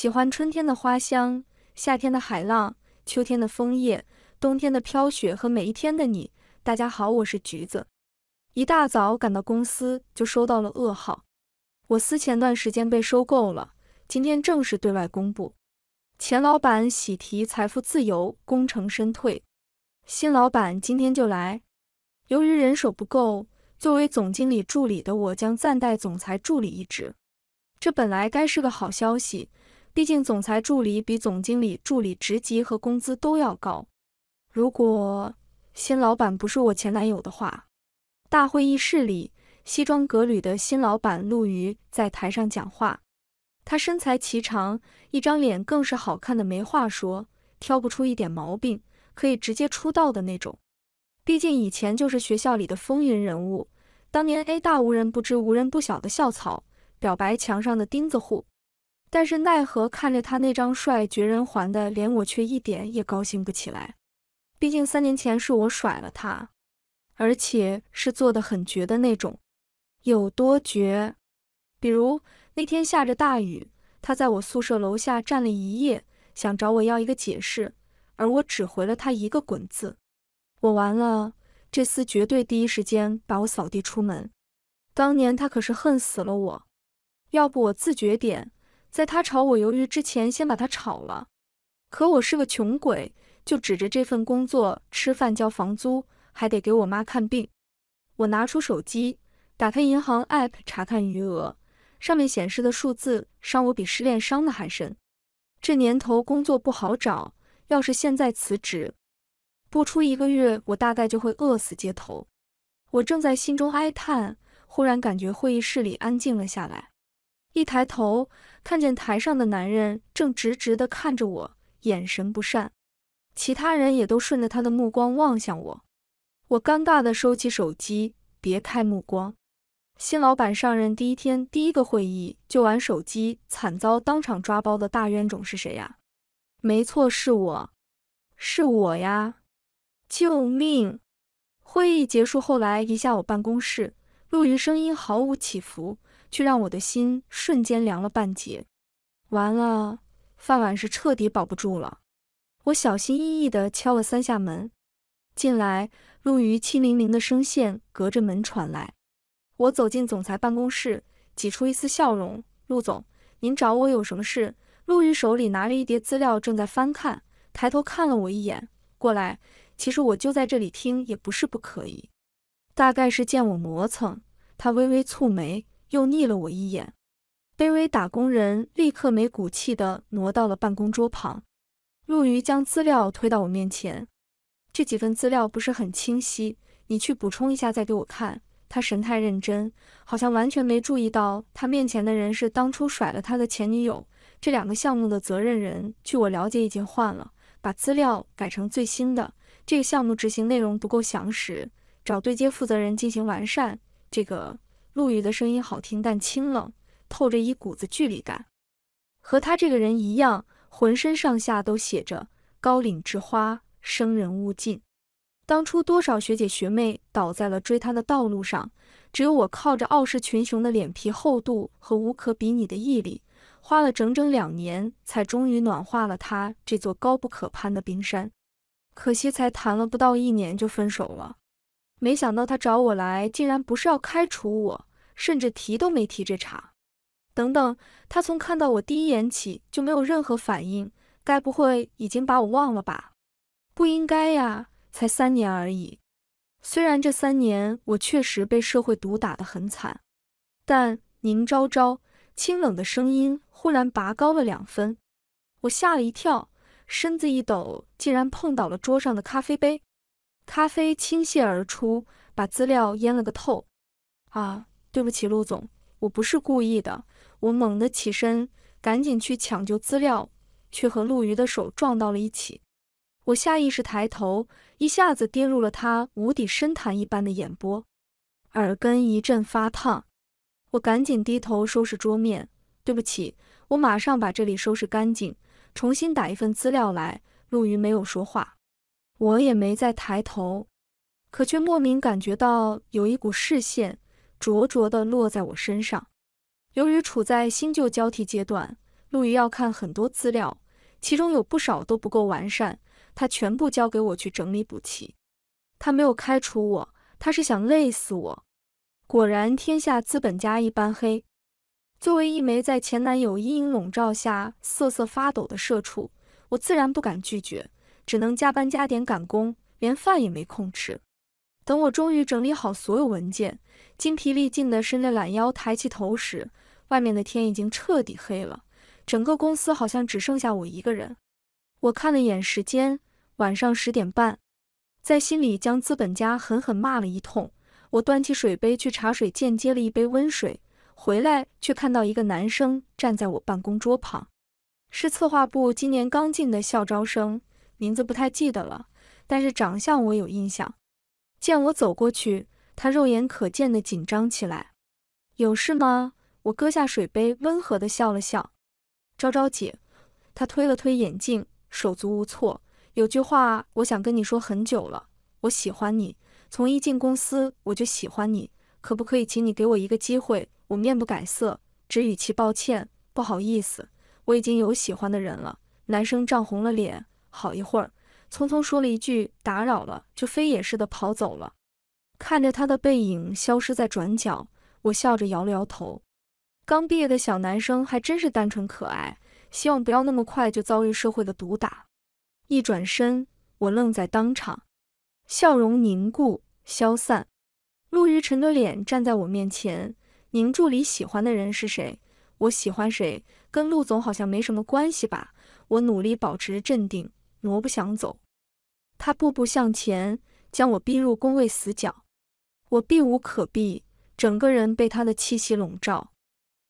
喜欢春天的花香，夏天的海浪，秋天的枫叶，冬天的飘雪和每一天的你。大家好，我是橘子。一大早赶到公司就收到了噩耗，我司前段时间被收购了，今天正式对外公布。钱老板喜提财富自由，功成身退。新老板今天就来，由于人手不够，作为总经理助理的我将暂代总裁助理一职。这本来该是个好消息。毕竟，总裁助理比总经理助理职级和工资都要高。如果新老板不是我前男友的话，大会议室里，西装革履的新老板陆瑜在台上讲话。他身材颀长，一张脸更是好看的没话说，挑不出一点毛病，可以直接出道的那种。毕竟以前就是学校里的风云人物，当年 A 大无人不知、无人不晓的校草，表白墙上的钉子户。但是奈何看着他那张帅绝人寰的脸，我却一点也高兴不起来。毕竟三年前是我甩了他，而且是做的很绝的那种。有多绝？比如那天下着大雨，他在我宿舍楼下站了一夜，想找我要一个解释，而我只回了他一个滚字。我完了，这厮绝对第一时间把我扫地出门。当年他可是恨死了我，要不我自觉点。在他炒我鱿鱼之前，先把他炒了。可我是个穷鬼，就指着这份工作吃饭、交房租，还得给我妈看病。我拿出手机，打开银行 app 查看余额，上面显示的数字伤我比失恋伤的还深。这年头工作不好找，要是现在辞职，不出一个月，我大概就会饿死街头。我正在心中哀叹，忽然感觉会议室里安静了下来。一抬头，看见台上的男人正直直地看着我，眼神不善。其他人也都顺着他的目光望向我。我尴尬地收起手机，别开目光。新老板上任第一天，第一个会议就玩手机，惨遭当场抓包的大冤种是谁呀？没错，是我，是我呀！救命！会议结束后来一下我办公室，陆瑜声音毫无起伏。却让我的心瞬间凉了半截，完了，饭碗是彻底保不住了。我小心翼翼地敲了三下门，进来，陆瑜清凌凌的声线隔着门传来。我走进总裁办公室，挤出一丝笑容：“陆总，您找我有什么事？”陆瑜手里拿着一叠资料，正在翻看，抬头看了我一眼，过来。其实我就在这里听也不是不可以，大概是见我磨蹭，他微微蹙眉。又睨了我一眼，卑微打工人立刻没骨气地挪到了办公桌旁。陆瑜将资料推到我面前，这几份资料不是很清晰，你去补充一下再给我看。他神态认真，好像完全没注意到他面前的人是当初甩了他的前女友。这两个项目的责任人，据我了解已经换了，把资料改成最新的。这个项目执行内容不够详实，找对接负责人进行完善。这个。陆羽的声音好听，但清冷，透着一股子距离感，和他这个人一样，浑身上下都写着“高岭之花，生人勿近”。当初多少学姐学妹倒在了追他的道路上，只有我靠着傲视群雄的脸皮厚度和无可比拟的毅力，花了整整两年，才终于暖化了他这座高不可攀的冰山。可惜才谈了不到一年就分手了。没想到他找我来，竟然不是要开除我，甚至提都没提这茬。等等，他从看到我第一眼起就没有任何反应，该不会已经把我忘了吧？不应该呀，才三年而已。虽然这三年我确实被社会毒打得很惨，但宁昭昭清冷的声音忽然拔高了两分，我吓了一跳，身子一抖，竟然碰倒了桌上的咖啡杯。咖啡倾泻而出，把资料淹了个透。啊，对不起，陆总，我不是故意的。我猛地起身，赶紧去抢救资料，却和陆瑜的手撞到了一起。我下意识抬头，一下子跌入了他无底深潭一般的眼波，耳根一阵发烫。我赶紧低头收拾桌面，对不起，我马上把这里收拾干净，重新打一份资料来。陆瑜没有说话。我也没再抬头，可却莫名感觉到有一股视线灼灼地落在我身上。由于处在新旧交替阶段，陆瑜要看很多资料，其中有不少都不够完善，他全部交给我去整理补齐。他没有开除我，他是想累死我。果然，天下资本家一般黑。作为一枚在前男友阴影笼罩下瑟瑟发抖的社畜，我自然不敢拒绝。只能加班加点赶工，连饭也没空吃。等我终于整理好所有文件，精疲力尽地伸着懒腰抬起头时，外面的天已经彻底黑了。整个公司好像只剩下我一个人。我看了一眼时间，晚上十点半，在心里将资本家狠狠骂了一通。我端起水杯去茶水间接了一杯温水，回来却看到一个男生站在我办公桌旁，是策划部今年刚进的校招生。名字不太记得了，但是长相我有印象。见我走过去，他肉眼可见的紧张起来。有事吗？我搁下水杯，温和的笑了笑。昭昭姐，他推了推眼镜，手足无措。有句话我想跟你说很久了，我喜欢你，从一进公司我就喜欢你。可不可以请你给我一个机会？我面不改色，只语气抱歉，不好意思，我已经有喜欢的人了。男生涨红了脸。好一会儿，匆匆说了一句“打扰了”，就飞也似的跑走了。看着他的背影消失在转角，我笑着摇了摇头。刚毕业的小男生还真是单纯可爱，希望不要那么快就遭遇社会的毒打。一转身，我愣在当场，笑容凝固消散。陆瑜沉着脸站在我面前：“宁助理喜欢的人是谁？我喜欢谁？跟陆总好像没什么关系吧？”我努力保持镇定。挪不想走，他步步向前，将我逼入工位死角，我避无可避，整个人被他的气息笼罩。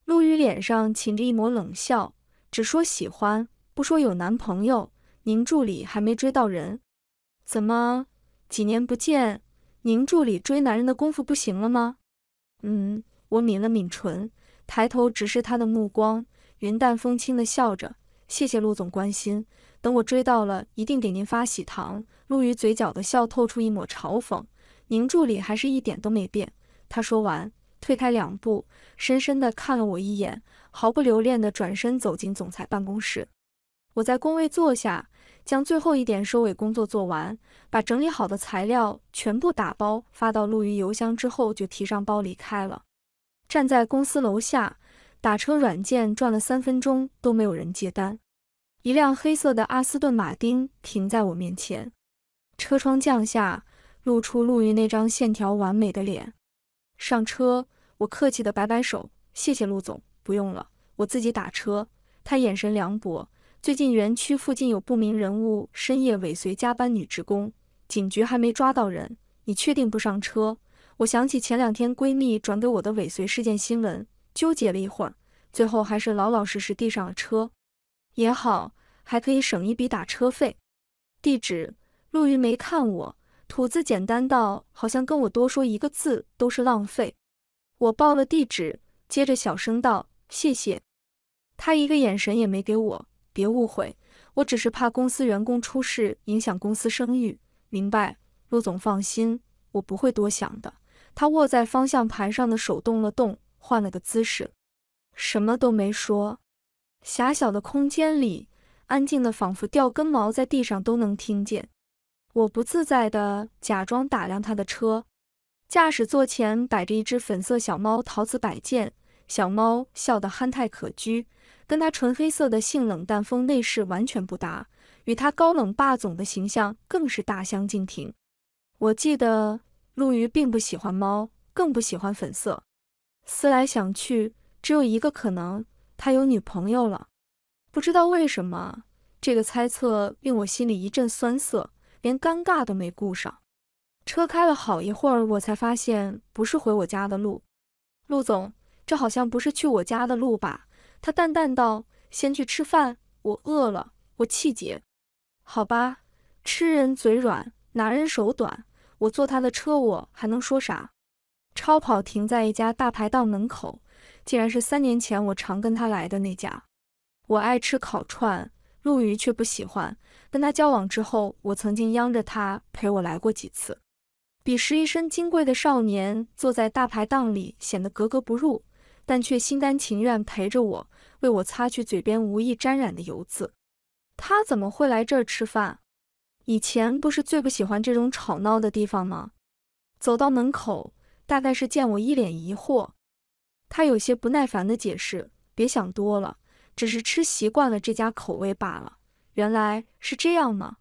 陆羽脸上噙着一抹冷笑，只说喜欢，不说有男朋友。宁助理还没追到人？怎么，几年不见，宁助理追男人的功夫不行了吗？嗯，我抿了抿唇，抬头直视他的目光，云淡风轻的笑着，谢谢陆总关心。等我追到了，一定给您发喜糖。陆瑜嘴角的笑透出一抹嘲讽，凝助理还是一点都没变。他说完，退开两步，深深地看了我一眼，毫不留恋地转身走进总裁办公室。我在工位坐下，将最后一点收尾工作做完，把整理好的材料全部打包发到陆瑜邮箱之后，就提上包离开了。站在公司楼下，打车软件转了三分钟都没有人接单。一辆黑色的阿斯顿马丁停在我面前，车窗降下，露出陆云那张线条完美的脸。上车，我客气的摆摆手，谢谢陆总，不用了，我自己打车。他眼神凉薄，最近园区附近有不明人物深夜尾随加班女职工，警局还没抓到人。你确定不上车？我想起前两天闺蜜转给我的尾随事件新闻，纠结了一会儿，最后还是老老实实地上了车。也好，还可以省一笔打车费。地址，陆云没看我，吐字简单到，好像跟我多说一个字都是浪费。我报了地址，接着小声道：“谢谢。”他一个眼神也没给我，别误会，我只是怕公司员工出事影响公司声誉。明白，陆总放心，我不会多想的。他握在方向盘上的手动了动，换了个姿势，什么都没说。狭小的空间里，安静的仿佛掉根毛在地上都能听见。我不自在的假装打量他的车，驾驶座前摆着一只粉色小猫陶瓷摆件，小猫笑得憨态可掬，跟他纯黑色的性冷淡风内饰完全不搭，与他高冷霸总的形象更是大相径庭。我记得陆瑜并不喜欢猫，更不喜欢粉色。思来想去，只有一个可能。他有女朋友了，不知道为什么这个猜测令我心里一阵酸涩，连尴尬都没顾上。车开了好一会儿，我才发现不是回我家的路。陆总，这好像不是去我家的路吧？他淡淡道：“先去吃饭，我饿了。”我气结。好吧，吃人嘴软，拿人手短。我坐他的车，我还能说啥？超跑停在一家大排档门口。竟然是三年前我常跟他来的那家。我爱吃烤串，陆瑜却不喜欢。跟他交往之后，我曾经央着他陪我来过几次。彼时一身金贵的少年坐在大排档里，显得格格不入，但却心甘情愿陪着我，为我擦去嘴边无意沾染的油渍。他怎么会来这儿吃饭？以前不是最不喜欢这种吵闹的地方吗？走到门口，大概是见我一脸疑惑。他有些不耐烦的解释：“别想多了，只是吃习惯了这家口味罢了。”原来是这样吗？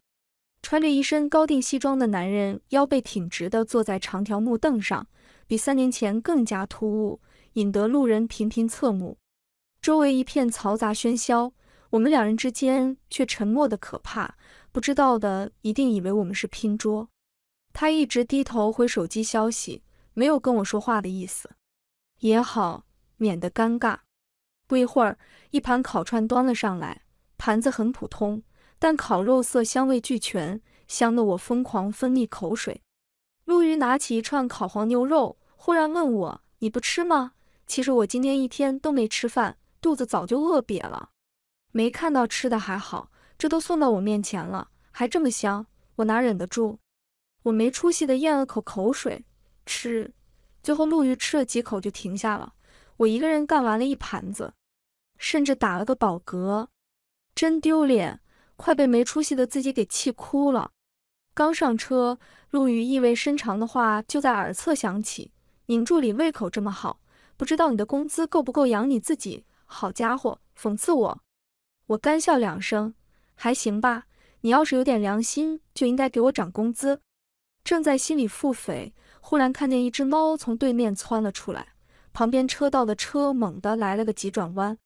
穿着一身高定西装的男人，腰背挺直的坐在长条木凳上，比三年前更加突兀，引得路人频频侧目。周围一片嘈杂喧嚣，我们两人之间却沉默的可怕，不知道的一定以为我们是拼桌。他一直低头回手机消息，没有跟我说话的意思。也好，免得尴尬。不一会儿，一盘烤串端了上来，盘子很普通，但烤肉色香味俱全，香得我疯狂分泌口水。陆瑜拿起一串烤黄牛肉，忽然问我：“你不吃吗？”其实我今天一天都没吃饭，肚子早就饿瘪了。没看到吃的还好，这都送到我面前了，还这么香，我哪忍得住？我没出息的咽了口口水，吃。最后陆瑜吃了几口就停下了，我一个人干完了一盘子，甚至打了个饱嗝，真丢脸，快被没出息的自己给气哭了。刚上车，陆瑜意味深长的话就在耳侧响起：“宁助理胃口这么好，不知道你的工资够不够养你自己？”好家伙，讽刺我！我干笑两声，还行吧，你要是有点良心，就应该给我涨工资。正在心里腹诽。忽然看见一只猫从对面窜了出来，旁边车道的车猛地来了个急转弯，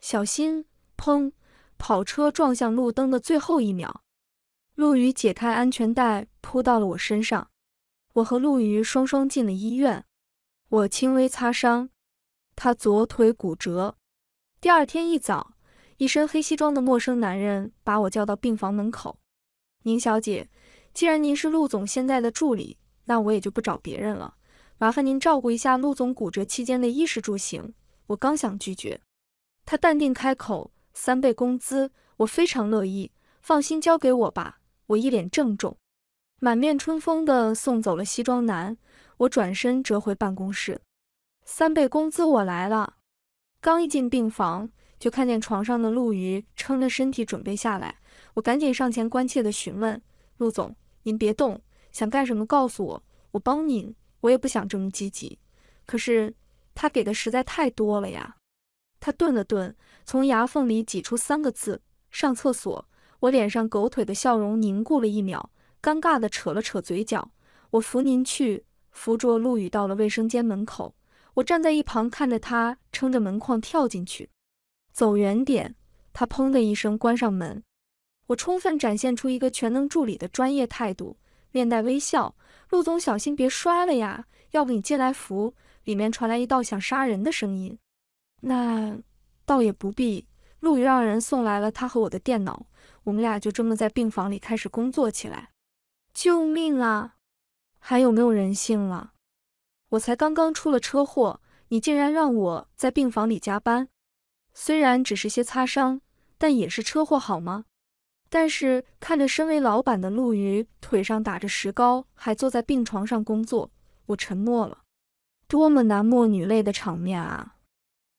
小心！砰！跑车撞向路灯的最后一秒，陆羽解开安全带扑到了我身上，我和陆羽双双进了医院，我轻微擦伤，他左腿骨折。第二天一早，一身黑西装的陌生男人把我叫到病房门口：“宁小姐，既然您是陆总现在的助理。”那我也就不找别人了，麻烦您照顾一下陆总骨折期间的衣食住行。我刚想拒绝，他淡定开口，三倍工资，我非常乐意，放心交给我吧。我一脸郑重，满面春风的送走了西装男。我转身折回办公室，三倍工资我来了。刚一进病房，就看见床上的陆瑜撑着身体准备下来，我赶紧上前关切地询问：“陆总，您别动。”想干什么？告诉我，我帮您。我也不想这么积极，可是他给的实在太多了呀。他顿了顿，从牙缝里挤出三个字：“上厕所。”我脸上狗腿的笑容凝固了一秒，尴尬地扯了扯嘴角。我扶您去，扶着陆羽到了卫生间门口，我站在一旁看着他撑着门框跳进去。走远点！他砰的一声关上门。我充分展现出一个全能助理的专业态度。面带微笑，陆总小心别摔了呀，要不你进来扶。里面传来一道想杀人的声音。那倒也不必，陆瑜让人送来了他和我的电脑，我们俩就这么在病房里开始工作起来。救命啊！还有没有人性了？我才刚刚出了车祸，你竟然让我在病房里加班，虽然只是些擦伤，但也是车祸好吗？但是看着身为老板的陆瑜腿上打着石膏，还坐在病床上工作，我沉默了。多么男莫女泪的场面啊！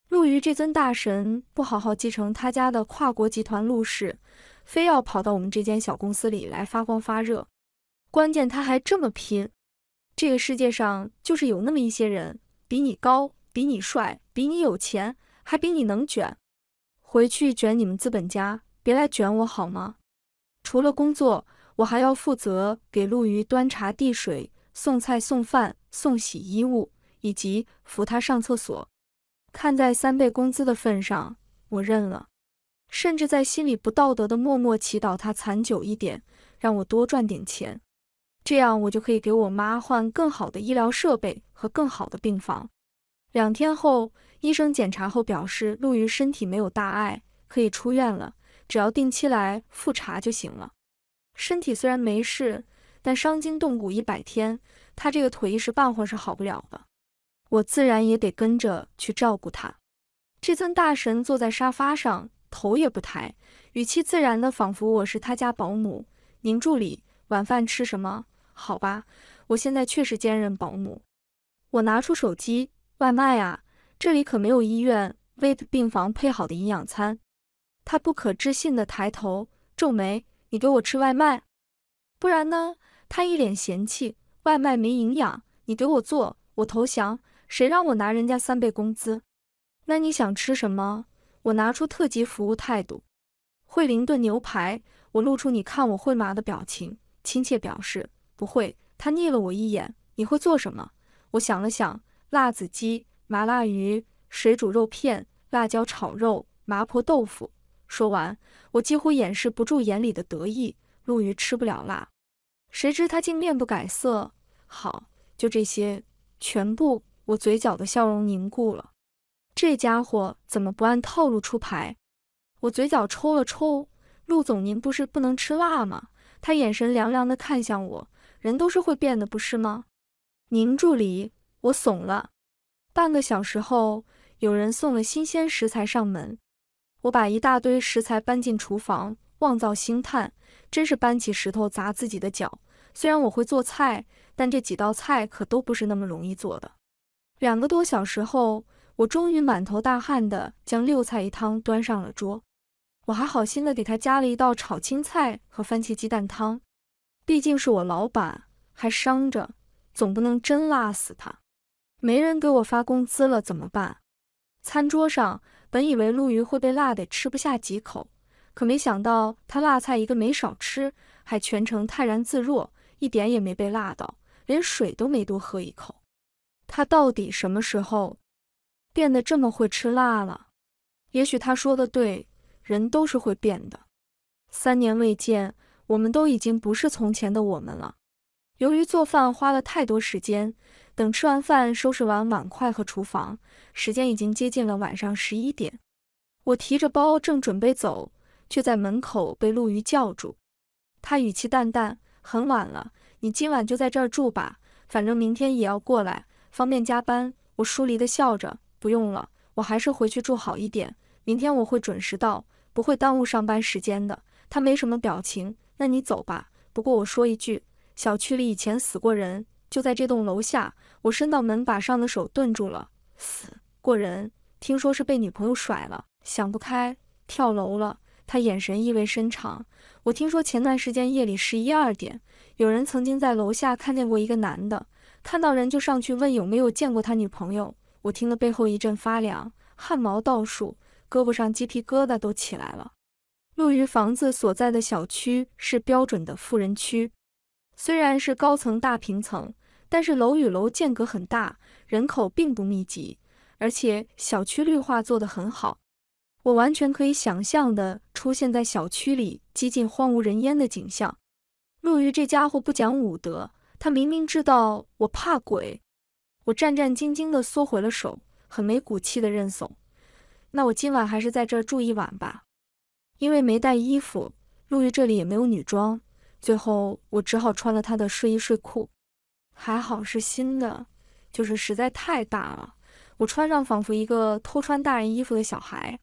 陆瑜这尊大神不好好继承他家的跨国集团陆氏，非要跑到我们这间小公司里来发光发热。关键他还这么拼。这个世界上就是有那么一些人，比你高，比你帅，比你有钱，还比你能卷。回去卷你们资本家，别来卷我好吗？除了工作，我还要负责给陆瑜端茶递水、送菜送饭、送洗衣物，以及扶他上厕所。看在三倍工资的份上，我认了。甚至在心里不道德的默默祈祷他残久一点，让我多赚点钱，这样我就可以给我妈换更好的医疗设备和更好的病房。两天后，医生检查后表示陆瑜身体没有大碍，可以出院了。只要定期来复查就行了。身体虽然没事，但伤筋动骨一百天，他这个腿一时半会儿是好不了的。我自然也得跟着去照顾他。这尊大神坐在沙发上，头也不抬，语气自然的仿佛我是他家保姆。宁助理，晚饭吃什么？好吧，我现在确实兼任保姆。我拿出手机，外卖啊，这里可没有医院为病房配好的营养餐。他不可置信地抬头，皱眉：“你给我吃外卖？不然呢？”他一脸嫌弃：“外卖没营养，你给我做，我投降。谁让我拿人家三倍工资？”那你想吃什么？我拿出特级服务态度：“惠灵顿牛排。”我露出你看我会吗的表情，亲切表示：“不会。”他睨了我一眼：“你会做什么？”我想了想：“辣子鸡、麻辣鱼、水煮肉片、辣椒炒肉、麻婆豆腐。”说完，我几乎掩饰不住眼里的得意。陆瑜吃不了辣，谁知他竟面不改色。好，就这些，全部。我嘴角的笑容凝固了。这家伙怎么不按套路出牌？我嘴角抽了抽。陆总，您不是不能吃辣吗？他眼神凉凉的看向我。人都是会变的，不是吗？宁助理，我怂了。半个小时后，有人送了新鲜食材上门。我把一大堆食材搬进厨房，望灶兴叹，真是搬起石头砸自己的脚。虽然我会做菜，但这几道菜可都不是那么容易做的。两个多小时后，我终于满头大汗地将六菜一汤端上了桌。我还好心地给他加了一道炒青菜和番茄鸡蛋汤，毕竟是我老板，还伤着，总不能真辣死他。没人给我发工资了怎么办？餐桌上。本以为陆瑜会被辣得吃不下几口，可没想到他辣菜一个没少吃，还全程泰然自若，一点也没被辣到，连水都没多喝一口。他到底什么时候变得这么会吃辣了？也许他说的对，人都是会变的。三年未见，我们都已经不是从前的我们了。由于做饭花了太多时间。等吃完饭，收拾完碗筷和厨房，时间已经接近了晚上十一点。我提着包正准备走，却在门口被陆瑜叫住。他语气淡淡，很晚了，你今晚就在这儿住吧，反正明天也要过来，方便加班。我疏离的笑着，不用了，我还是回去住好一点。明天我会准时到，不会耽误上班时间的。他没什么表情，那你走吧。不过我说一句，小区里以前死过人。就在这栋楼下，我伸到门把上的手顿住了。死过人，听说是被女朋友甩了，想不开跳楼了。他眼神意味深长。我听说前段时间夜里十一二点，有人曾经在楼下看见过一个男的，看到人就上去问有没有见过他女朋友。我听了背后一阵发凉，汗毛倒竖，胳膊上鸡皮疙瘩都起来了。陆瑜房子所在的小区是标准的富人区，虽然是高层大平层。但是楼与楼间隔很大，人口并不密集，而且小区绿化做得很好。我完全可以想象的出现在小区里几近荒无人烟的景象。陆瑜这家伙不讲武德，他明明知道我怕鬼，我战战兢兢地缩回了手，很没骨气地认怂。那我今晚还是在这儿住一晚吧，因为没带衣服，陆瑜这里也没有女装，最后我只好穿了他的睡衣睡裤。还好是新的，就是实在太大了，我穿上仿佛一个偷穿大人衣服的小孩。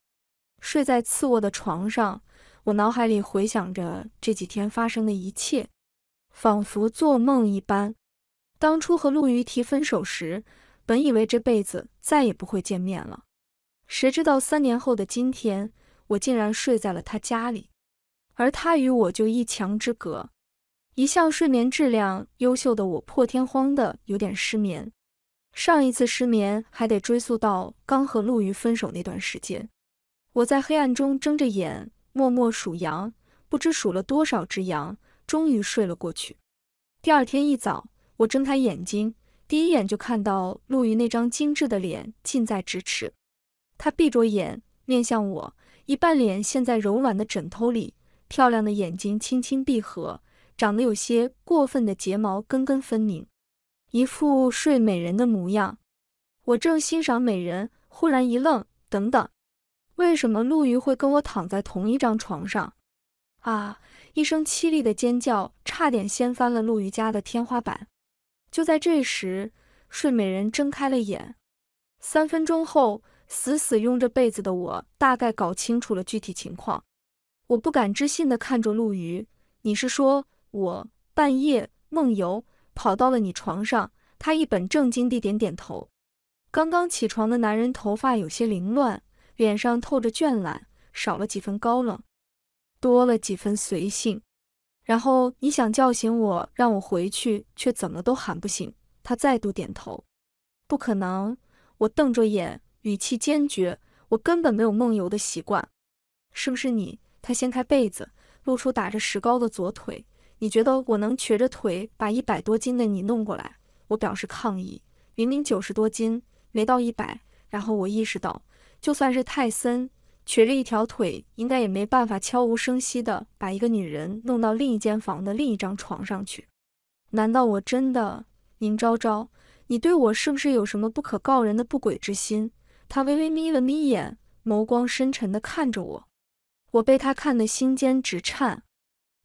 睡在次卧的床上，我脑海里回想着这几天发生的一切，仿佛做梦一般。当初和陆瑜提分手时，本以为这辈子再也不会见面了，谁知道三年后的今天，我竟然睡在了他家里，而他与我就一墙之隔。一向睡眠质量优秀的我，破天荒的有点失眠。上一次失眠还得追溯到刚和陆瑜分手那段时间。我在黑暗中睁着眼，默默数羊，不知数了多少只羊，终于睡了过去。第二天一早，我睁开眼睛，第一眼就看到陆瑜那张精致的脸近在咫尺。他闭着眼，面向我，一半脸陷在柔软的枕头里，漂亮的眼睛轻轻闭合。长得有些过分的睫毛根根分明，一副睡美人的模样。我正欣赏美人，忽然一愣：“等等，为什么陆瑜会跟我躺在同一张床上？”啊！一声凄厉的尖叫，差点掀翻了陆瑜家的天花板。就在这时，睡美人睁开了眼。三分钟后，死死拥着被子的我，大概搞清楚了具体情况。我不敢置信地看着陆瑜：“你是说？”我半夜梦游，跑到了你床上。他一本正经地点点头。刚刚起床的男人头发有些凌乱，脸上透着倦懒，少了几分高冷，多了几分随性。然后你想叫醒我，让我回去，却怎么都喊不醒。他再度点头。不可能！我瞪着眼，语气坚决。我根本没有梦游的习惯。是不是你？他掀开被子，露出打着石膏的左腿。你觉得我能瘸着腿把一百多斤的你弄过来？我表示抗议，明明九十多斤，没到一百。然后我意识到，就算是泰森，瘸着一条腿，应该也没办法悄无声息的把一个女人弄到另一间房的另一张床上去。难道我真的，宁昭昭，你对我是不是有什么不可告人的不轨之心？他微微眯了眯眼，眸光深沉的看着我，我被他看得心尖直颤。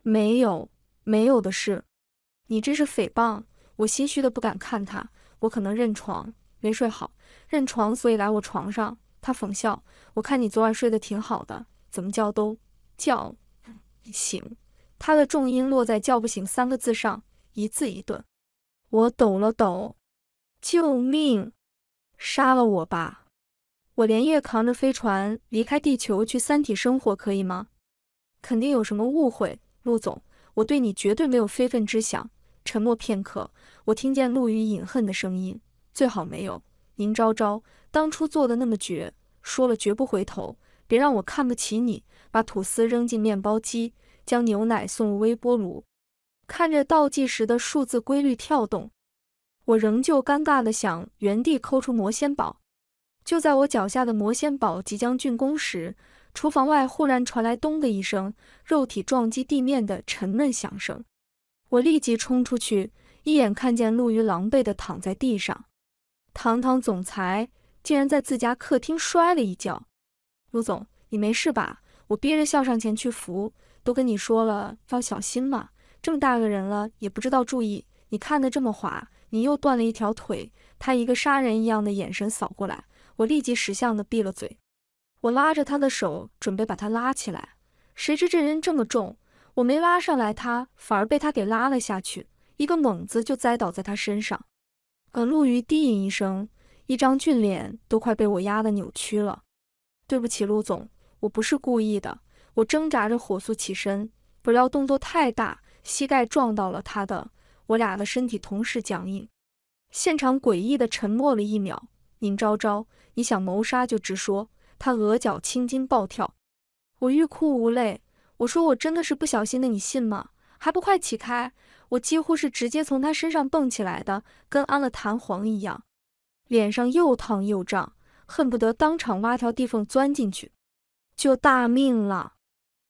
没有。没有的事，你这是诽谤！我心虚的不敢看他，我可能认床没睡好，认床所以来我床上。他讽笑，我看你昨晚睡得挺好的，怎么叫都叫醒。他的重音落在“叫不醒”三个字上，一字一顿。我抖了抖，救命！杀了我吧！我连夜扛着飞船离开地球，去三体生活，可以吗？肯定有什么误会，陆总。我对你绝对没有非分之想。沉默片刻，我听见陆羽隐恨的声音。最好没有。宁昭昭当初做的那么绝，说了绝不回头，别让我看不起你。把吐司扔进面包机，将牛奶送入微波炉。看着倒计时的数字规律跳动，我仍旧尴尬的想原地抠出魔仙堡。就在我脚下的魔仙堡即将竣工时。厨房外忽然传来咚的一声，肉体撞击地面的沉闷响声。我立即冲出去，一眼看见陆瑜狼狈地躺在地上。堂堂总裁竟然在自家客厅摔了一跤。陆总，你没事吧？我憋着笑上前去扶。都跟你说了要小心嘛，这么大个人了也不知道注意。你看的这么滑，你又断了一条腿。他一个杀人一样的眼神扫过来，我立即识相的闭了嘴。我拉着他的手，准备把他拉起来，谁知这人这么重，我没拉上来，他反而被他给拉了下去，一个猛子就栽倒在他身上。呃，陆瑜低吟一声，一张俊脸都快被我压得扭曲了。对不起，陆总，我不是故意的。我挣扎着火速起身，不料动作太大，膝盖撞到了他的，我俩的身体同时僵硬，现场诡异的沉默了一秒。宁昭昭，你想谋杀就直说。他额角青筋暴跳，我欲哭无泪。我说我真的是不小心的，你信吗？还不快起开！我几乎是直接从他身上蹦起来的，跟安了弹簧一样，脸上又烫又胀，恨不得当场挖条地缝钻进去，就大命了。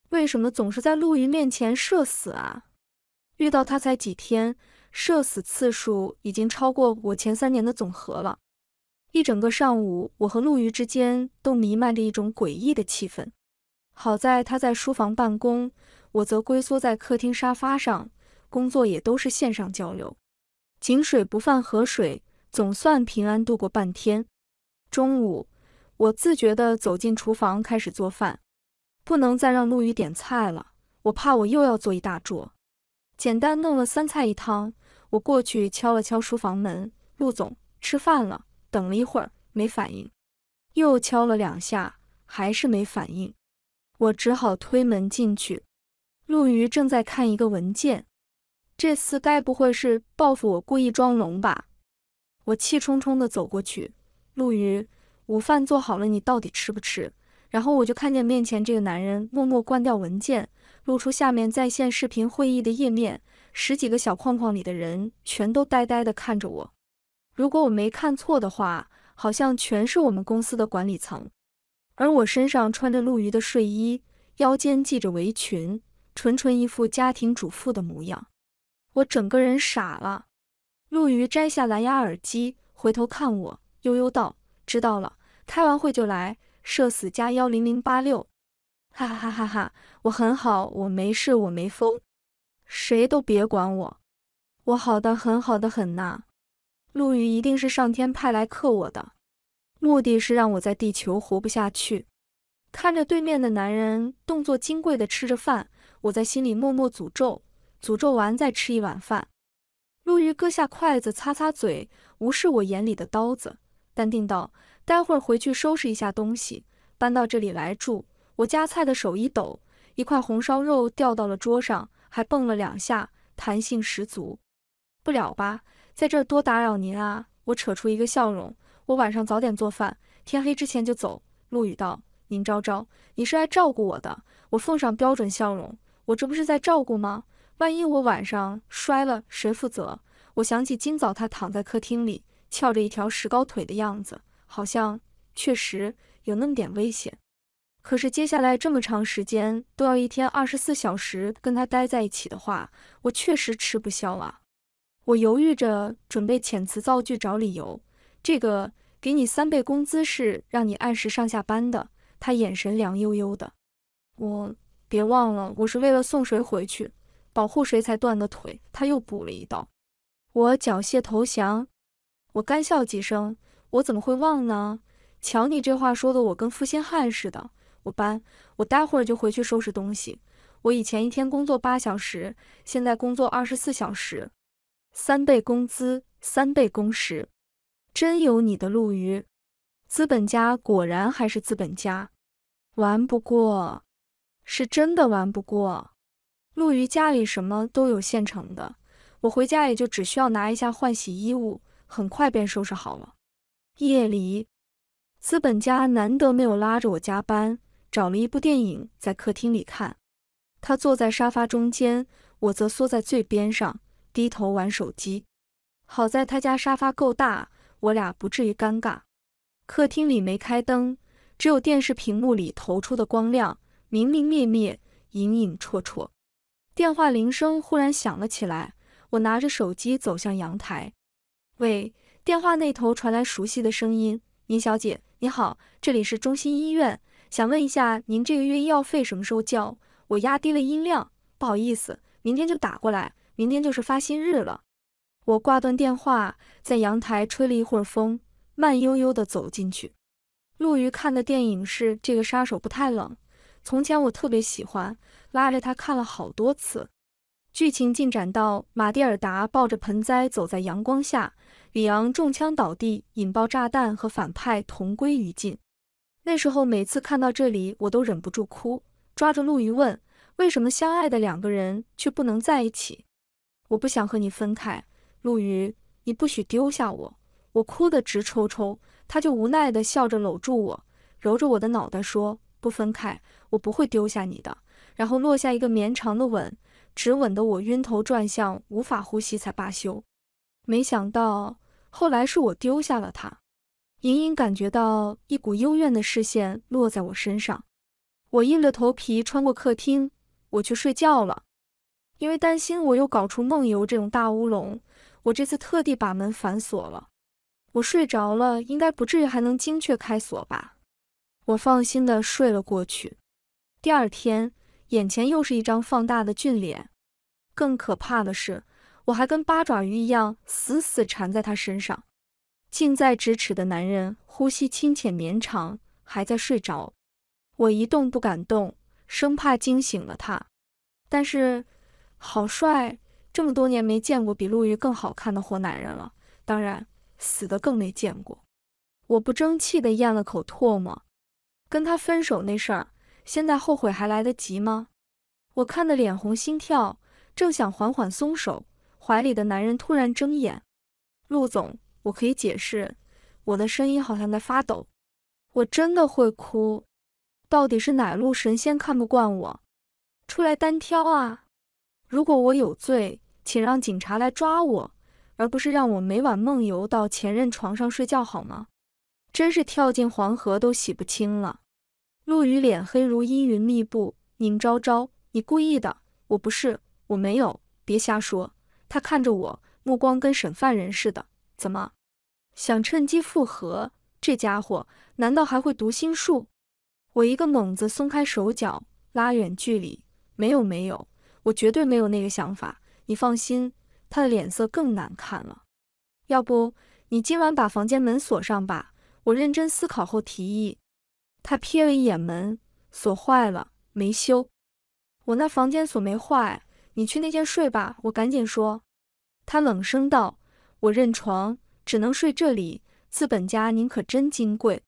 为什么总是在陆云面前社死啊？遇到他才几天，社死次数已经超过我前三年的总和了。一整个上午，我和陆瑜之间都弥漫着一种诡异的气氛。好在他在书房办公，我则龟缩在客厅沙发上，工作也都是线上交流，井水不犯河水，总算平安度过半天。中午，我自觉地走进厨房开始做饭，不能再让陆瑜点菜了，我怕我又要做一大桌。简单弄了三菜一汤，我过去敲了敲书房门，陆总，吃饭了。等了一会儿没反应，又敲了两下，还是没反应，我只好推门进去。陆瑜正在看一个文件，这次该不会是报复我故意装聋吧？我气冲冲的走过去，陆瑜，午饭做好了，你到底吃不吃？然后我就看见面前这个男人默默关掉文件，露出下面在线视频会议的页面，十几个小框框里的人全都呆呆的看着我。如果我没看错的话，好像全是我们公司的管理层。而我身上穿着陆瑜的睡衣，腰间系着围裙，纯纯一副家庭主妇的模样。我整个人傻了。陆瑜摘下蓝牙耳机，回头看我，悠悠道：“知道了，开完会就来。社死加幺零零八六。”哈哈哈哈哈！我很好，我没事，我没疯，谁都别管我，我好的很，好的很呐。陆瑜一定是上天派来克我的，目的是让我在地球活不下去。看着对面的男人动作金贵的吃着饭，我在心里默默诅咒，诅咒完再吃一碗饭。陆瑜割下筷子，擦擦嘴，无视我眼里的刀子，淡定道：“待会儿回去收拾一下东西，搬到这里来住。”我夹菜的手一抖，一块红烧肉掉到了桌上，还蹦了两下，弹性十足，不了吧？在这儿多打扰您啊！我扯出一个笑容。我晚上早点做饭，天黑之前就走。陆羽道：“您昭昭，你是来照顾我的。”我奉上标准笑容。我这不是在照顾吗？万一我晚上摔了，谁负责？我想起今早他躺在客厅里，翘着一条石膏腿的样子，好像确实有那么点危险。可是接下来这么长时间，都要一天二十四小时跟他待在一起的话，我确实吃不消啊。我犹豫着，准备遣词造句找理由。这个给你三倍工资是让你按时上下班的。他眼神凉悠悠的。我别忘了，我是为了送谁回去，保护谁才断的腿。他又补了一刀。我缴械投降。我干笑几声。我怎么会忘呢？瞧你这话说的，我跟负心汉似的。我搬，我待会儿就回去收拾东西。我以前一天工作八小时，现在工作二十四小时。三倍工资，三倍工时，真有你的，陆瑜！资本家果然还是资本家，玩不过，是真的玩不过。陆瑜家里什么都有现成的，我回家也就只需要拿一下换洗衣物，很快便收拾好了。夜里，资本家难得没有拉着我加班，找了一部电影在客厅里看。他坐在沙发中间，我则缩在最边上。低头玩手机，好在他家沙发够大，我俩不至于尴尬。客厅里没开灯，只有电视屏幕里投出的光亮，明明灭灭，隐隐绰绰。电话铃声忽然响了起来，我拿着手机走向阳台。喂，电话那头传来熟悉的声音：“林小姐，你好，这里是中心医院，想问一下您这个月医药费什么时候交？”我压低了音量：“不好意思，明天就打过来。”明天就是发薪日了，我挂断电话，在阳台吹了一会儿风，慢悠悠地走进去。陆瑜看的电影是《这个杀手不太冷》，从前我特别喜欢，拉着他看了好多次。剧情进展到马蒂尔达抱着盆栽走在阳光下，里昂中枪倒地，引爆炸弹和反派同归于尽。那时候每次看到这里，我都忍不住哭，抓着陆瑜问，为什么相爱的两个人却不能在一起？我不想和你分开，陆瑜，你不许丢下我！我哭得直抽抽，他就无奈地笑着搂住我，揉着我的脑袋说：“不分开，我不会丢下你的。”然后落下一个绵长的吻，直吻得我晕头转向，无法呼吸才罢休。没想到后来是我丢下了他，隐隐感觉到一股幽怨的视线落在我身上，我硬着头皮穿过客厅，我去睡觉了。因为担心我又搞出梦游这种大乌龙，我这次特地把门反锁了。我睡着了，应该不至于还能精确开锁吧？我放心地睡了过去。第二天，眼前又是一张放大的俊脸。更可怕的是，我还跟八爪鱼一样死死缠在他身上。近在咫尺的男人呼吸清浅绵长，还在睡着。我一动不敢动，生怕惊醒了他。但是。好帅，这么多年没见过比陆瑜更好看的活男人了，当然死的更没见过。我不争气的咽了口唾沫，跟他分手那事儿，现在后悔还来得及吗？我看得脸红心跳，正想缓缓松手，怀里的男人突然睁眼。陆总，我可以解释。我的声音好像在发抖，我真的会哭。到底是哪路神仙看不惯我，出来单挑啊？如果我有罪，请让警察来抓我，而不是让我每晚梦游到前任床上睡觉，好吗？真是跳进黄河都洗不清了。陆羽脸黑如阴云密布，宁昭昭，你故意的？我不是，我没有，别瞎说。他看着我，目光跟审犯人似的。怎么想趁机复合？这家伙难道还会读心术？我一个猛子松开手脚，拉远距离。没有，没有。我绝对没有那个想法，你放心。他的脸色更难看了。要不你今晚把房间门锁上吧。我认真思考后提议。他瞥了一眼门，锁坏了，没修。我那房间锁没坏，你去那间睡吧。我赶紧说。他冷声道：“我认床，只能睡这里。资本家您可真金贵。”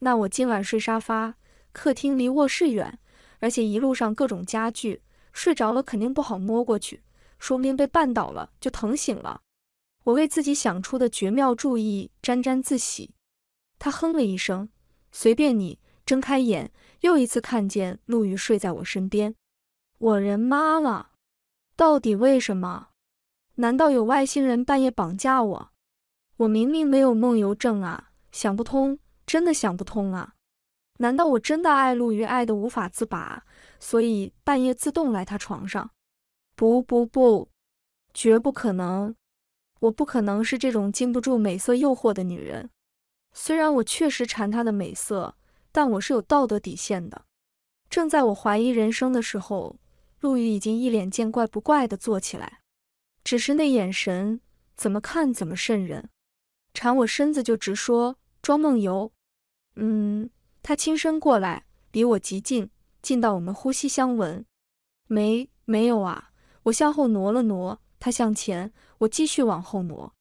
那我今晚睡沙发。客厅离卧室远，而且一路上各种家具。睡着了肯定不好摸过去，说不定被绊倒了就疼醒了。我为自己想出的绝妙主意沾沾自喜。他哼了一声，随便你。睁开眼，又一次看见陆瑜睡在我身边，我人妈了！到底为什么？难道有外星人半夜绑架我？我明明没有梦游症啊！想不通，真的想不通啊！难道我真的爱陆瑜爱得无法自拔？所以半夜自动来他床上？不不不，绝不可能！我不可能是这种经不住美色诱惑的女人。虽然我确实馋他的美色，但我是有道德底线的。正在我怀疑人生的时候，陆羽已经一脸见怪不怪的坐起来，只是那眼神怎么看怎么渗人。馋我身子就直说装梦游。嗯，他轻身过来，离我极近。近到我们呼吸相闻，没没有啊？我向后挪了挪，他向前，我继续往后挪，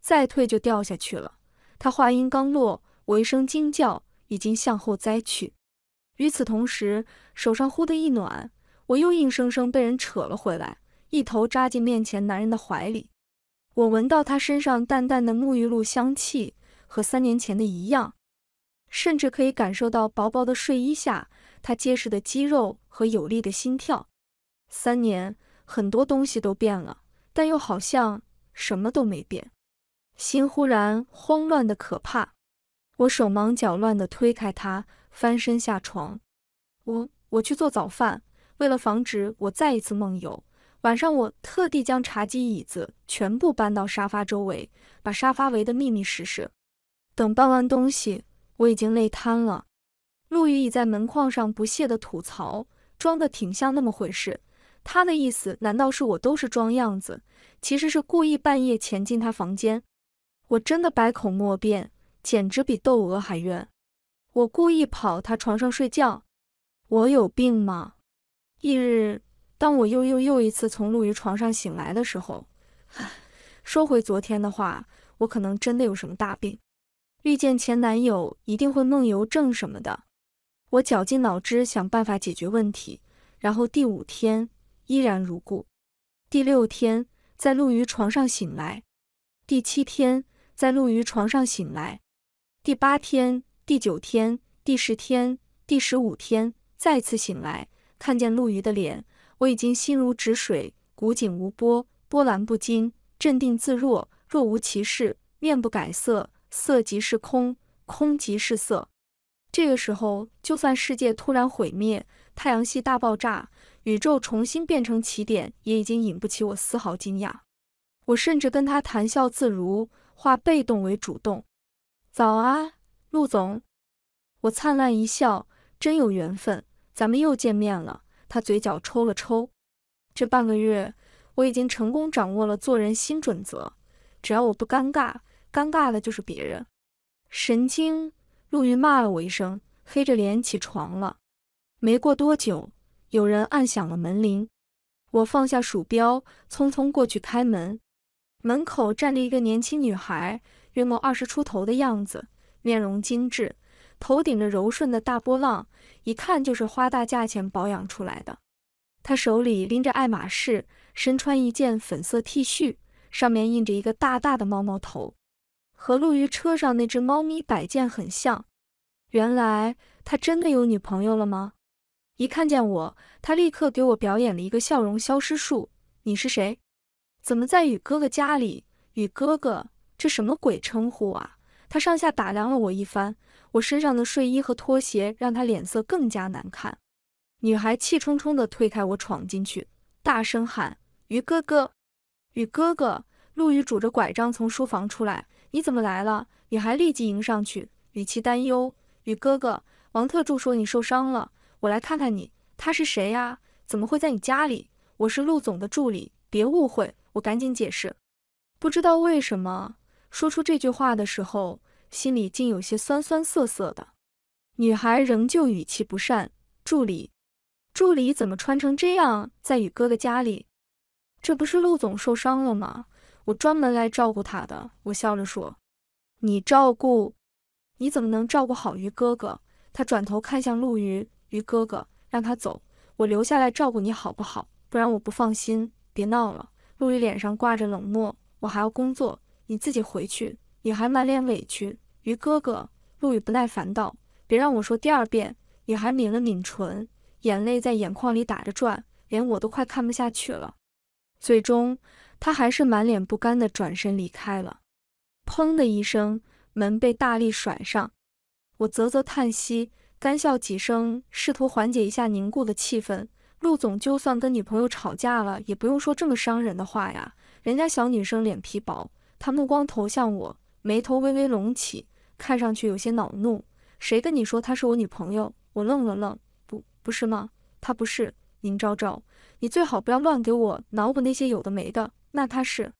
再退就掉下去了。他话音刚落，我一声惊叫，已经向后栽去。与此同时，手上忽的一暖，我又硬生生被人扯了回来，一头扎进面前男人的怀里。我闻到他身上淡淡的沐浴露香气，和三年前的一样，甚至可以感受到薄薄的睡衣下。他结实的肌肉和有力的心跳。三年，很多东西都变了，但又好像什么都没变。心忽然慌乱的可怕，我手忙脚乱地推开他，翻身下床。我我去做早饭。为了防止我再一次梦游，晚上我特地将茶几、椅子全部搬到沙发周围，把沙发围得密密实实。等搬完东西，我已经累瘫了。陆羽已在门框上，不屑地吐槽，装的挺像那么回事。他的意思难道是我都是装样子？其实是故意半夜潜进他房间？我真的百口莫辩，简直比窦娥还冤。我故意跑他床上睡觉，我有病吗？翌日，当我又又又一次从陆瑜床上醒来的时候，唉，说回昨天的话，我可能真的有什么大病，遇见前男友一定会梦游症什么的。我绞尽脑汁想办法解决问题，然后第五天依然如故。第六天在陆瑜床上醒来，第七天在陆瑜床上醒来，第八天、第九天、第十天、第十五天再次醒来，看见陆瑜的脸，我已经心如止水，古井无波，波澜不惊，镇定自若，若无其事，面不改色，色即是空，空即是色。这个时候，就算世界突然毁灭，太阳系大爆炸，宇宙重新变成起点，也已经引不起我丝毫惊讶。我甚至跟他谈笑自如，化被动为主动。早啊，陆总。我灿烂一笑，真有缘分，咱们又见面了。他嘴角抽了抽。这半个月，我已经成功掌握了做人新准则。只要我不尴尬，尴尬的就是别人。神经。陆云骂了我一声，黑着脸起床了。没过多久，有人按响了门铃。我放下鼠标，匆匆过去开门。门口站着一个年轻女孩，约莫二十出头的样子，面容精致，头顶着柔顺的大波浪，一看就是花大价钱保养出来的。她手里拎着爱马仕，身穿一件粉色 T 恤，上面印着一个大大的猫猫头。和陆瑜车上那只猫咪摆件很像，原来他真的有女朋友了吗？一看见我，他立刻给我表演了一个笑容消失术。你是谁？怎么在雨哥哥家里？雨哥哥，这什么鬼称呼啊？他上下打量了我一番，我身上的睡衣和拖鞋让他脸色更加难看。女孩气冲冲地推开我，闯进去，大声喊：“于哥哥，宇哥哥！”陆瑜拄着拐杖从书房出来。你怎么来了？女孩立即迎上去，语气担忧：“与哥哥，王特助说你受伤了，我来看看你。”他是谁呀？怎么会在你家里？我是陆总的助理，别误会。我赶紧解释。不知道为什么，说出这句话的时候，心里竟有些酸酸涩涩的。女孩仍旧语气不善：“助理，助理怎么穿成这样，在宇哥哥家里？这不是陆总受伤了吗？”我专门来照顾他的，我笑着说，你照顾，你怎么能照顾好鱼哥哥？他转头看向陆瑜：‘鱼哥哥，让他走，我留下来照顾你好不好？不然我不放心。别闹了。陆瑜脸上挂着冷漠，我还要工作，你自己回去。女孩满脸委屈，鱼哥哥。陆羽不耐烦道，别让我说第二遍。女孩抿了抿唇，眼泪在眼眶里打着转，连我都快看不下去了。最终。他还是满脸不甘地转身离开了。砰的一声，门被大力甩上。我啧啧叹息，干笑几声，试图缓解一下凝固的气氛。陆总就算跟女朋友吵架了，也不用说这么伤人的话呀。人家小女生脸皮薄。他目光投向我，眉头微微隆起，看上去有些恼怒。谁跟你说她是我女朋友？我愣了愣，不，不是吗？她不是。宁昭昭，你最好不要乱给我脑补那些有的没的。那他是，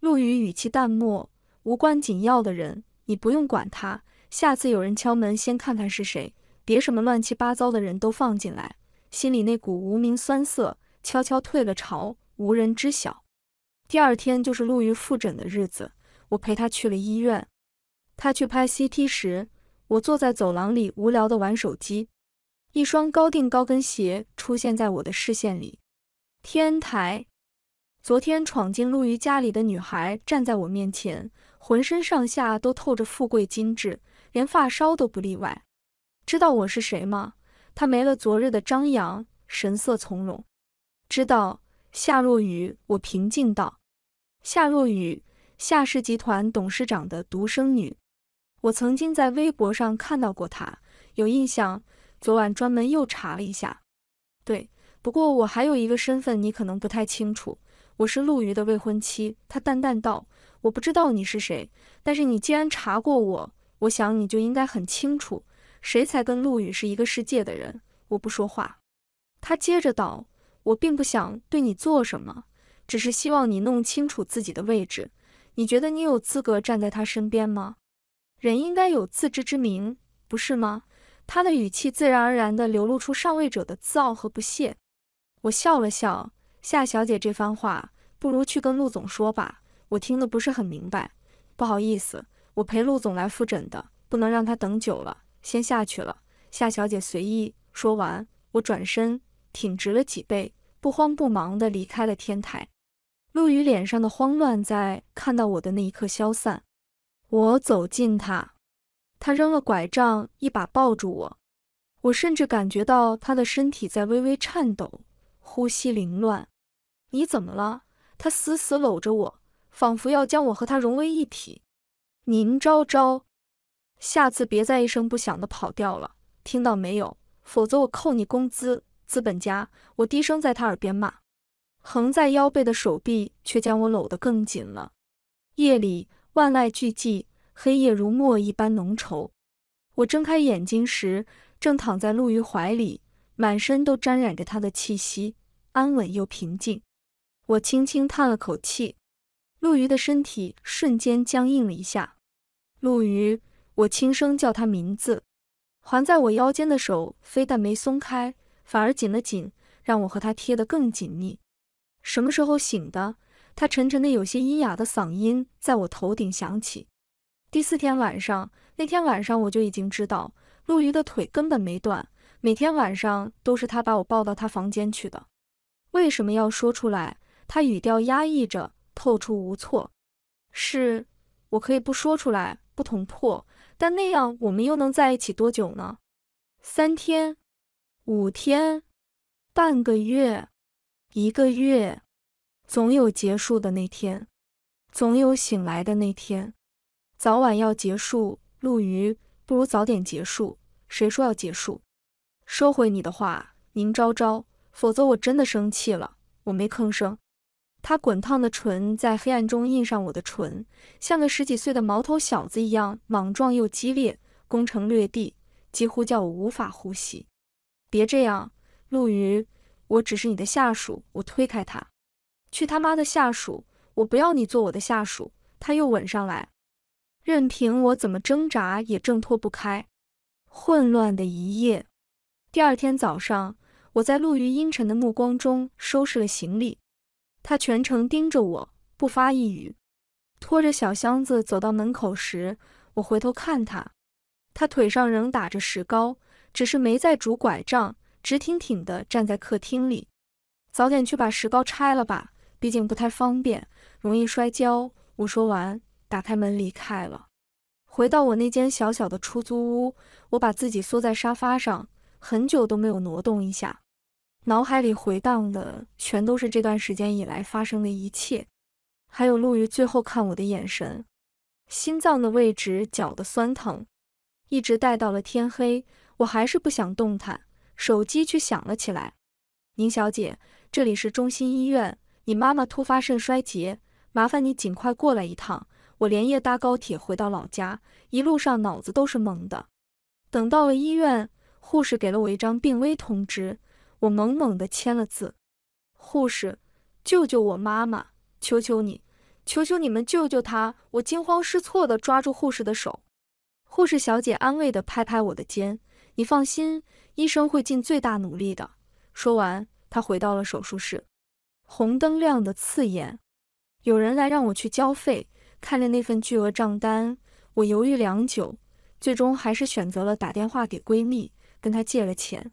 陆羽语气淡漠，无关紧要的人，你不用管他。下次有人敲门，先看看是谁，别什么乱七八糟的人都放进来。心里那股无名酸涩悄悄退了潮，无人知晓。第二天就是陆羽复诊的日子，我陪他去了医院。他去拍 CT 时，我坐在走廊里无聊的玩手机，一双高定高跟鞋出现在我的视线里，天台。昨天闯进陆瑜家里的女孩站在我面前，浑身上下都透着富贵精致，连发梢都不例外。知道我是谁吗？她没了昨日的张扬，神色从容。知道夏若雨，我平静道：“夏若雨，夏氏集团董事长的独生女。我曾经在微博上看到过她，有印象。昨晚专门又查了一下。对，不过我还有一个身份，你可能不太清楚。”我是陆瑜的未婚妻，他淡淡道：“我不知道你是谁，但是你既然查过我，我想你就应该很清楚谁才跟陆瑜是一个世界的人。”我不说话，他接着道：“我并不想对你做什么，只是希望你弄清楚自己的位置。你觉得你有资格站在他身边吗？人应该有自知之明，不是吗？”他的语气自然而然地流露出上位者的自傲和不屑。我笑了笑。夏小姐这番话，不如去跟陆总说吧。我听得不是很明白，不好意思，我陪陆总来复诊的，不能让他等久了，先下去了。夏小姐随意说完，我转身挺直了脊背，不慌不忙地离开了天台。陆羽脸上的慌乱在看到我的那一刻消散。我走近他，他扔了拐杖，一把抱住我，我甚至感觉到他的身体在微微颤抖，呼吸凌乱。你怎么了？他死死搂着我，仿佛要将我和他融为一体。宁昭昭，下次别再一声不响的跑掉了，听到没有？否则我扣你工资，资本家！我低声在他耳边骂，横在腰背的手臂却将我搂得更紧了。夜里万籁俱寂，黑夜如墨一般浓稠。我睁开眼睛时，正躺在陆瑜怀里，满身都沾染着他的气息，安稳又平静。我轻轻叹了口气，陆瑜的身体瞬间僵硬了一下。陆瑜，我轻声叫他名字，环在我腰间的手非但没松开，反而紧了紧，让我和他贴得更紧密。什么时候醒的？他沉沉的、有些阴哑的嗓音在我头顶响起。第四天晚上，那天晚上我就已经知道陆瑜的腿根本没断。每天晚上都是他把我抱到他房间去的。为什么要说出来？他语调压抑着，透出无措。是我可以不说出来，不捅破，但那样我们又能在一起多久呢？三天？五天？半个月？一个月？总有结束的那天，总有醒来的那天，早晚要结束。陆瑜，不如早点结束。谁说要结束？收回你的话，宁昭昭，否则我真的生气了。我没吭声。他滚烫的唇在黑暗中印上我的唇，像个十几岁的毛头小子一样莽撞又激烈，攻城略地，几乎叫我无法呼吸。别这样，陆瑜，我只是你的下属。我推开他，去他妈的下属！我不要你做我的下属。他又吻上来，任凭我怎么挣扎也挣脱不开。混乱的一夜。第二天早上，我在陆瑜阴沉的目光中收拾了行李。他全程盯着我，不发一语，拖着小箱子走到门口时，我回头看他，他腿上仍打着石膏，只是没再拄拐杖，直挺挺地站在客厅里。早点去把石膏拆了吧，毕竟不太方便，容易摔跤。我说完，打开门离开了。回到我那间小小的出租屋，我把自己缩在沙发上，很久都没有挪动一下。脑海里回荡的全都是这段时间以来发生的一切，还有陆瑜最后看我的眼神，心脏的位置绞得酸疼，一直待到了天黑，我还是不想动弹。手机却响了起来：“宁小姐，这里是中心医院，你妈妈突发肾衰竭，麻烦你尽快过来一趟。”我连夜搭高铁回到老家，一路上脑子都是懵的。等到了医院，护士给了我一张病危通知。我猛猛的签了字，护士，救救我妈妈，求求你，求求你们救救她！我惊慌失措的抓住护士的手，护士小姐安慰的拍拍我的肩，你放心，医生会尽最大努力的。说完，她回到了手术室，红灯亮的刺眼，有人来让我去交费，看着那份巨额账单，我犹豫良久，最终还是选择了打电话给闺蜜，跟她借了钱，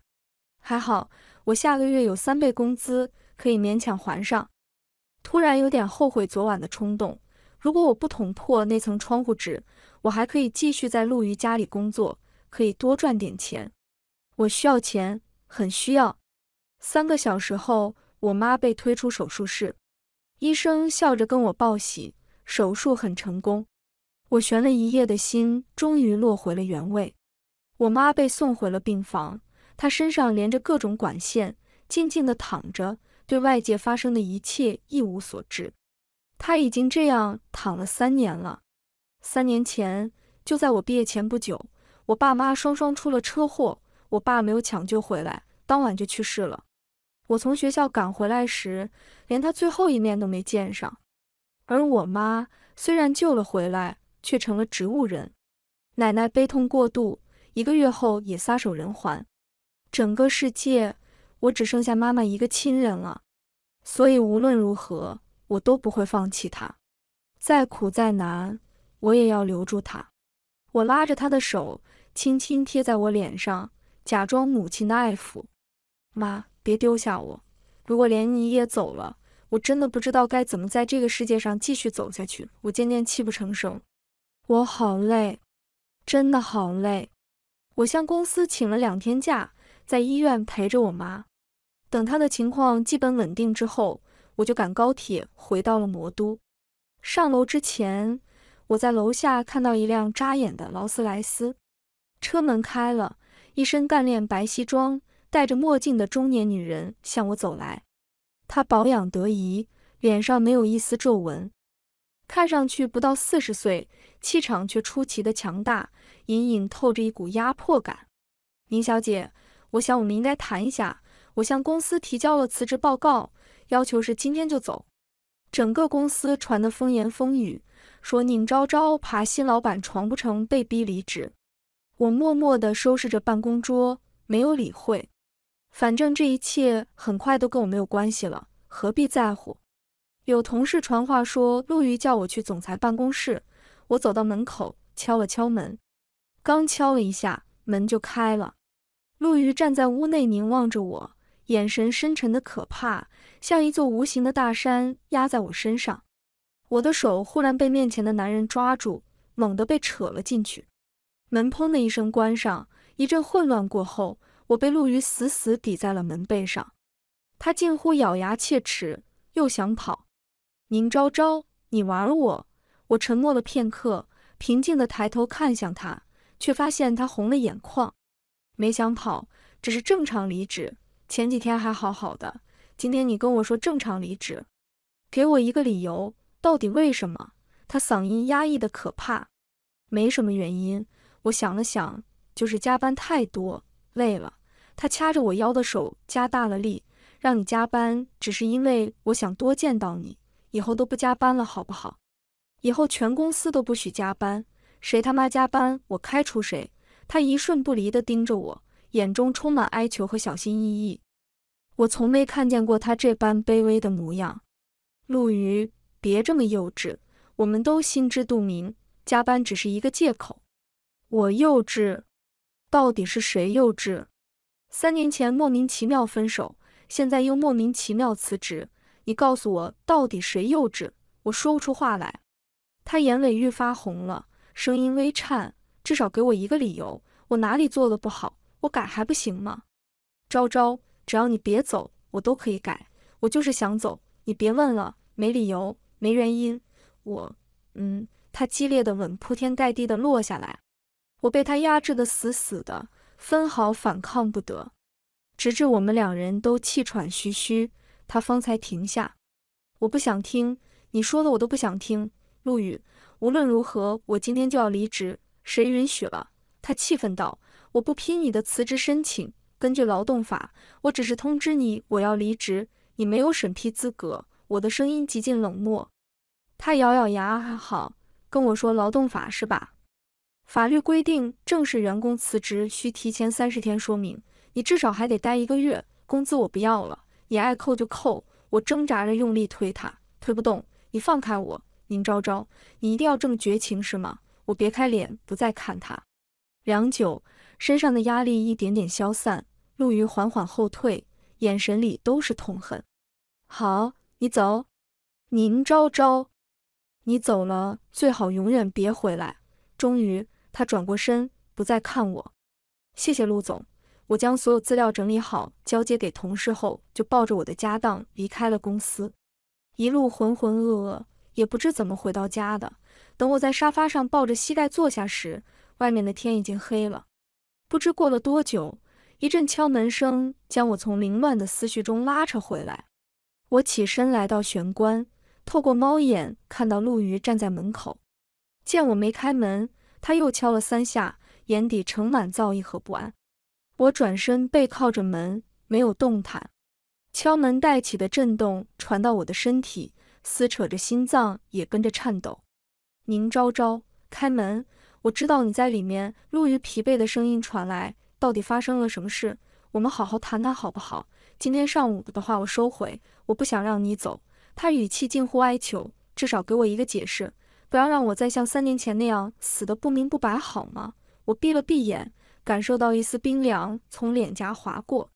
还好。我下个月有三倍工资，可以勉强还上。突然有点后悔昨晚的冲动。如果我不捅破那层窗户纸，我还可以继续在陆瑜家里工作，可以多赚点钱。我需要钱，很需要。三个小时后，我妈被推出手术室，医生笑着跟我报喜，手术很成功。我悬了一夜的心终于落回了原位。我妈被送回了病房。他身上连着各种管线，静静地躺着，对外界发生的一切一无所知。他已经这样躺了三年了。三年前，就在我毕业前不久，我爸妈双双出了车祸，我爸没有抢救回来，当晚就去世了。我从学校赶回来时，连他最后一面都没见上。而我妈虽然救了回来，却成了植物人。奶奶悲痛过度，一个月后也撒手人寰。整个世界，我只剩下妈妈一个亲人了，所以无论如何，我都不会放弃她。再苦再难，我也要留住她。我拉着她的手，轻轻贴在我脸上，假装母亲的爱抚。妈，别丢下我！如果连你也走了，我真的不知道该怎么在这个世界上继续走下去。我渐渐泣不成声，我好累，真的好累。我向公司请了两天假。在医院陪着我妈，等她的情况基本稳定之后，我就赶高铁回到了魔都。上楼之前，我在楼下看到一辆扎眼的劳斯莱斯，车门开了，一身干练白西装、戴着墨镜的中年女人向我走来。她保养得宜，脸上没有一丝皱纹，看上去不到四十岁，气场却出奇的强大，隐隐透着一股压迫感。宁小姐。我想，我们应该谈一下。我向公司提交了辞职报告，要求是今天就走。整个公司传的风言风语，说宁昭昭爬新老板床不成，被逼离职。我默默地收拾着办公桌，没有理会。反正这一切很快都跟我没有关系了，何必在乎？有同事传话说陆瑜叫我去总裁办公室。我走到门口，敲了敲门。刚敲了一下，门就开了。陆瑜站在屋内凝望着我，眼神深沉的可怕，像一座无形的大山压在我身上。我的手忽然被面前的男人抓住，猛地被扯了进去。门砰的一声关上，一阵混乱过后，我被陆瑜死死抵在了门背上。他近乎咬牙切齿，又想跑。宁昭昭，你玩我！我沉默了片刻，平静地抬头看向他，却发现他红了眼眶。没想跑，只是正常离职。前几天还好好的，今天你跟我说正常离职，给我一个理由，到底为什么？他嗓音压抑的可怕，没什么原因。我想了想，就是加班太多，累了。他掐着我腰的手加大了力，让你加班，只是因为我想多见到你。以后都不加班了，好不好？以后全公司都不许加班，谁他妈加班，我开除谁。他一瞬不离地盯着我，眼中充满哀求和小心翼翼。我从没看见过他这般卑微的模样。陆瑜，别这么幼稚，我们都心知肚明，加班只是一个借口。我幼稚？到底是谁幼稚？三年前莫名其妙分手，现在又莫名其妙辞职，你告诉我到底谁幼稚？我说不出话来。他眼尾愈发红了，声音微颤。至少给我一个理由，我哪里做的不好，我改还不行吗？昭昭，只要你别走，我都可以改。我就是想走，你别问了，没理由，没原因。我……嗯。他激烈的吻铺天盖地的落下来，我被他压制的死死的，分毫反抗不得。直至我们两人都气喘吁吁，他方才停下。我不想听你说的，我都不想听。陆羽，无论如何，我今天就要离职。谁允许了？他气愤道：“我不批你的辞职申请。根据劳动法，我只是通知你我要离职，你没有审批资格。”我的声音极尽冷漠。他咬咬牙，还好跟我说劳动法是吧？法律规定，正式员工辞职需提前三十天说明，你至少还得待一个月，工资我不要了，你爱扣就扣。我挣扎着用力推他，推不动，你放开我！宁朝朝，你一定要这么绝情是吗？我别开脸，不再看他。良久，身上的压力一点点消散。陆瑜缓缓后退，眼神里都是痛恨。好，你走。宁昭昭，你走了，最好永远别回来。终于，他转过身，不再看我。谢谢陆总。我将所有资料整理好，交接给同事后，就抱着我的家当离开了公司。一路浑浑噩噩，也不知怎么回到家的。等我在沙发上抱着膝盖坐下时，外面的天已经黑了。不知过了多久，一阵敲门声将我从凌乱的思绪中拉扯回来。我起身来到玄关，透过猫眼看到陆瑜站在门口。见我没开门，他又敲了三下，眼底盛满躁意和不安。我转身背靠着门，没有动弹。敲门带起的震动传到我的身体，撕扯着心脏，也跟着颤抖。宁昭昭，开门！我知道你在里面。陆瑜疲惫的声音传来，到底发生了什么事？我们好好谈谈，好不好？今天上午的话我收回，我不想让你走。他语气近乎哀求，至少给我一个解释，不要让我再像三年前那样死得不明不白，好吗？我闭了闭眼，感受到一丝冰凉从脸颊划过。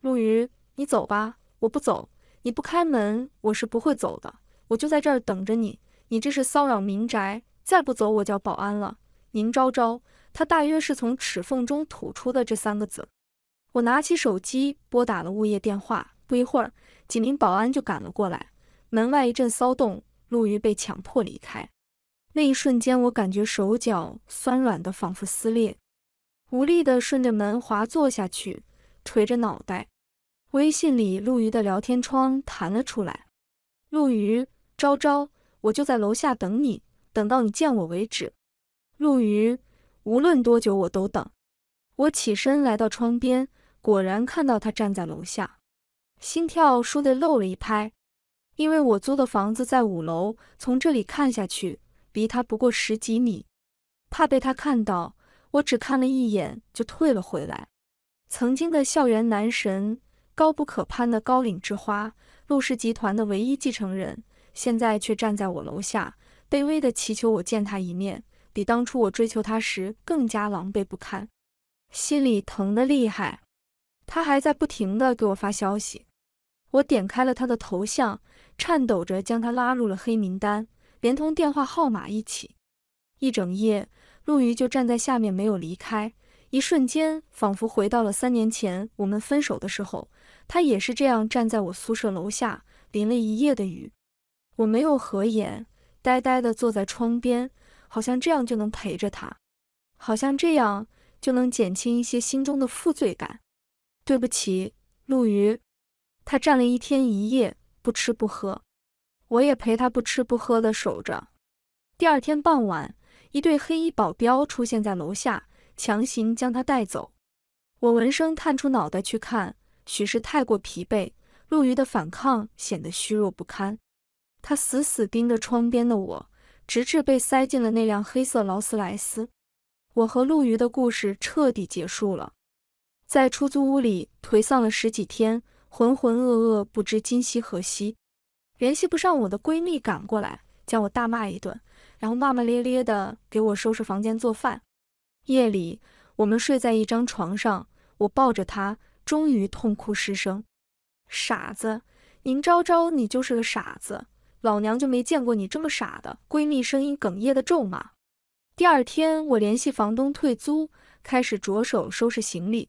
陆瑜，你走吧，我不走。你不开门，我是不会走的。我就在这儿等着你。你这是骚扰民宅，再不走我叫保安了。宁昭昭，他大约是从齿缝中吐出的这三个字。我拿起手机拨打了物业电话，不一会儿，几名保安就赶了过来。门外一阵骚动，陆瑜被强迫离开。那一瞬间，我感觉手脚酸软的，仿佛撕裂，无力的顺着门滑坐下去，垂着脑袋。微信里陆瑜的聊天窗弹了出来，陆瑜，昭昭。我就在楼下等你，等到你见我为止。陆瑜，无论多久我都等。我起身来到窗边，果然看到他站在楼下，心跳倏地漏了一拍。因为我租的房子在五楼，从这里看下去，离他不过十几米，怕被他看到，我只看了一眼就退了回来。曾经的校园男神，高不可攀的高岭之花，陆氏集团的唯一继承人。现在却站在我楼下，卑微地祈求我见他一面，比当初我追求他时更加狼狈不堪，心里疼得厉害。他还在不停地给我发消息，我点开了他的头像，颤抖着将他拉入了黑名单，连同电话号码一起。一整夜，陆瑜就站在下面没有离开。一瞬间，仿佛回到了三年前我们分手的时候，他也是这样站在我宿舍楼下，淋了一夜的雨。我没有合眼，呆呆地坐在窗边，好像这样就能陪着他，好像这样就能减轻一些心中的负罪感。对不起，陆瑜，他站了一天一夜，不吃不喝，我也陪他不吃不喝地守着。第二天傍晚，一对黑衣保镖出现在楼下，强行将他带走。我闻声探出脑袋去看，许是太过疲惫，陆瑜的反抗显得虚弱不堪。他死死盯着窗边的我，直至被塞进了那辆黑色劳斯莱斯。我和陆瑜的故事彻底结束了。在出租屋里颓丧了十几天，浑浑噩噩，不知今夕何夕。联系不上我的闺蜜赶过来，将我大骂一顿，然后骂骂咧咧的给我收拾房间、做饭。夜里，我们睡在一张床上，我抱着她，终于痛哭失声。傻子，宁昭昭，你就是个傻子。老娘就没见过你这么傻的闺蜜，声音哽咽的咒骂。第二天，我联系房东退租，开始着手收拾行李。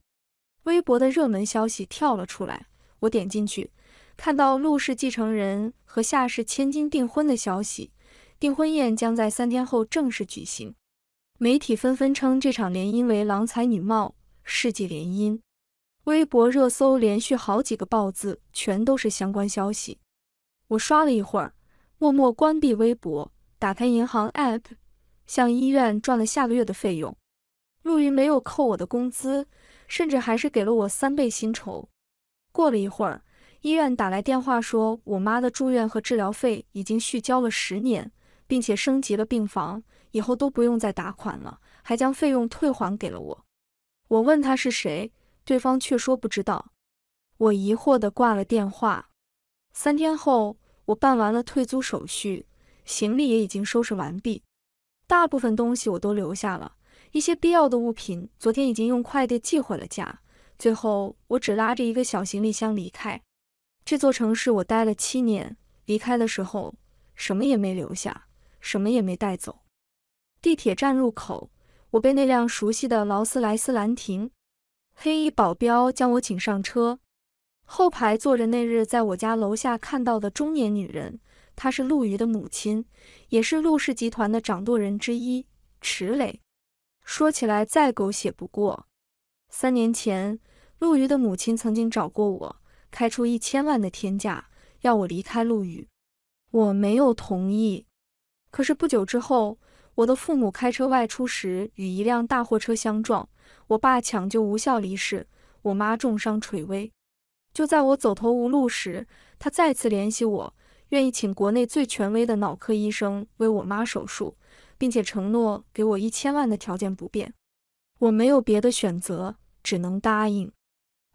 微博的热门消息跳了出来，我点进去，看到陆氏继承人和夏氏千金订婚的消息，订婚宴将在三天后正式举行。媒体纷纷称这场联姻为“郎才女貌，世纪联姻”。微博热搜连续好几个“爆”字，全都是相关消息。我刷了一会儿。默默关闭微博，打开银行 App，向医院赚了下个月的费用。陆云没有扣我的工资，甚至还是给了我三倍薪酬。过了一会儿，医院打来电话说，我妈的住院和治疗费已经续交了十年，并且升级了病房，以后都不用再打款了，还将费用退还给了我。我问他是谁，对方却说不知道。我疑惑地挂了电话。三天后。我办完了退租手续，行李也已经收拾完毕，大部分东西我都留下了一些必要的物品，昨天已经用快递寄回了家。最后，我只拉着一个小行李箱离开这座城市。我待了七年，离开的时候什么也没留下，什么也没带走。地铁站入口，我被那辆熟悉的劳斯莱斯兰亭黑衣保镖将我请上车。后排坐着那日在我家楼下看到的中年女人，她是陆瑜的母亲，也是陆氏集团的掌舵人之一，池磊。说起来再狗血不过，三年前陆瑜的母亲曾经找过我，开出一千万的天价要我离开陆瑜，我没有同意。可是不久之后，我的父母开车外出时与一辆大货车相撞，我爸抢救无效离世，我妈重伤垂危。就在我走投无路时，他再次联系我，愿意请国内最权威的脑科医生为我妈手术，并且承诺给我一千万的条件不变。我没有别的选择，只能答应。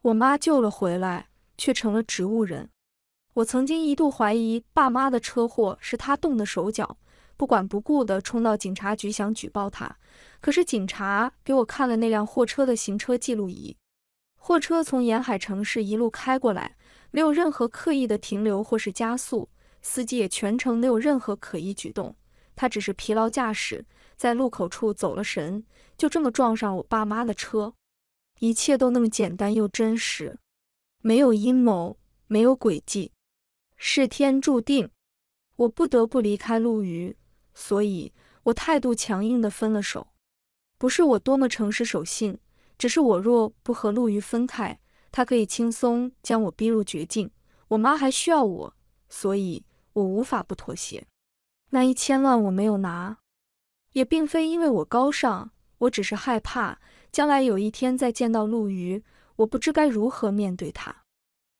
我妈救了回来，却成了植物人。我曾经一度怀疑爸妈的车祸是他动的手脚，不管不顾地冲到警察局想举报他，可是警察给我看了那辆货车的行车记录仪。货车从沿海城市一路开过来，没有任何刻意的停留或是加速，司机也全程没有任何可疑举动。他只是疲劳驾驶，在路口处走了神，就这么撞上我爸妈的车。一切都那么简单又真实，没有阴谋，没有诡计，是天注定。我不得不离开陆瑜，所以我态度强硬的分了手。不是我多么诚实守信。只是我若不和陆瑜分开，他可以轻松将我逼入绝境。我妈还需要我，所以我无法不妥协。那一千万我没有拿，也并非因为我高尚，我只是害怕将来有一天再见到陆瑜，我不知该如何面对他。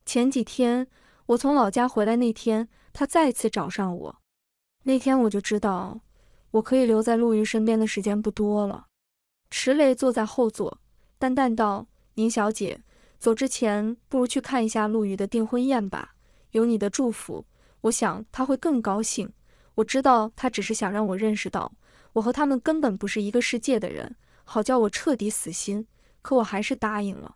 前几天我从老家回来那天，他再次找上我，那天我就知道我可以留在陆瑜身边的时间不多了。池雷坐在后座。淡淡道：“宁小姐，走之前不如去看一下陆瑜的订婚宴吧，有你的祝福，我想他会更高兴。我知道他只是想让我认识到我和他们根本不是一个世界的人，好叫我彻底死心。可我还是答应了。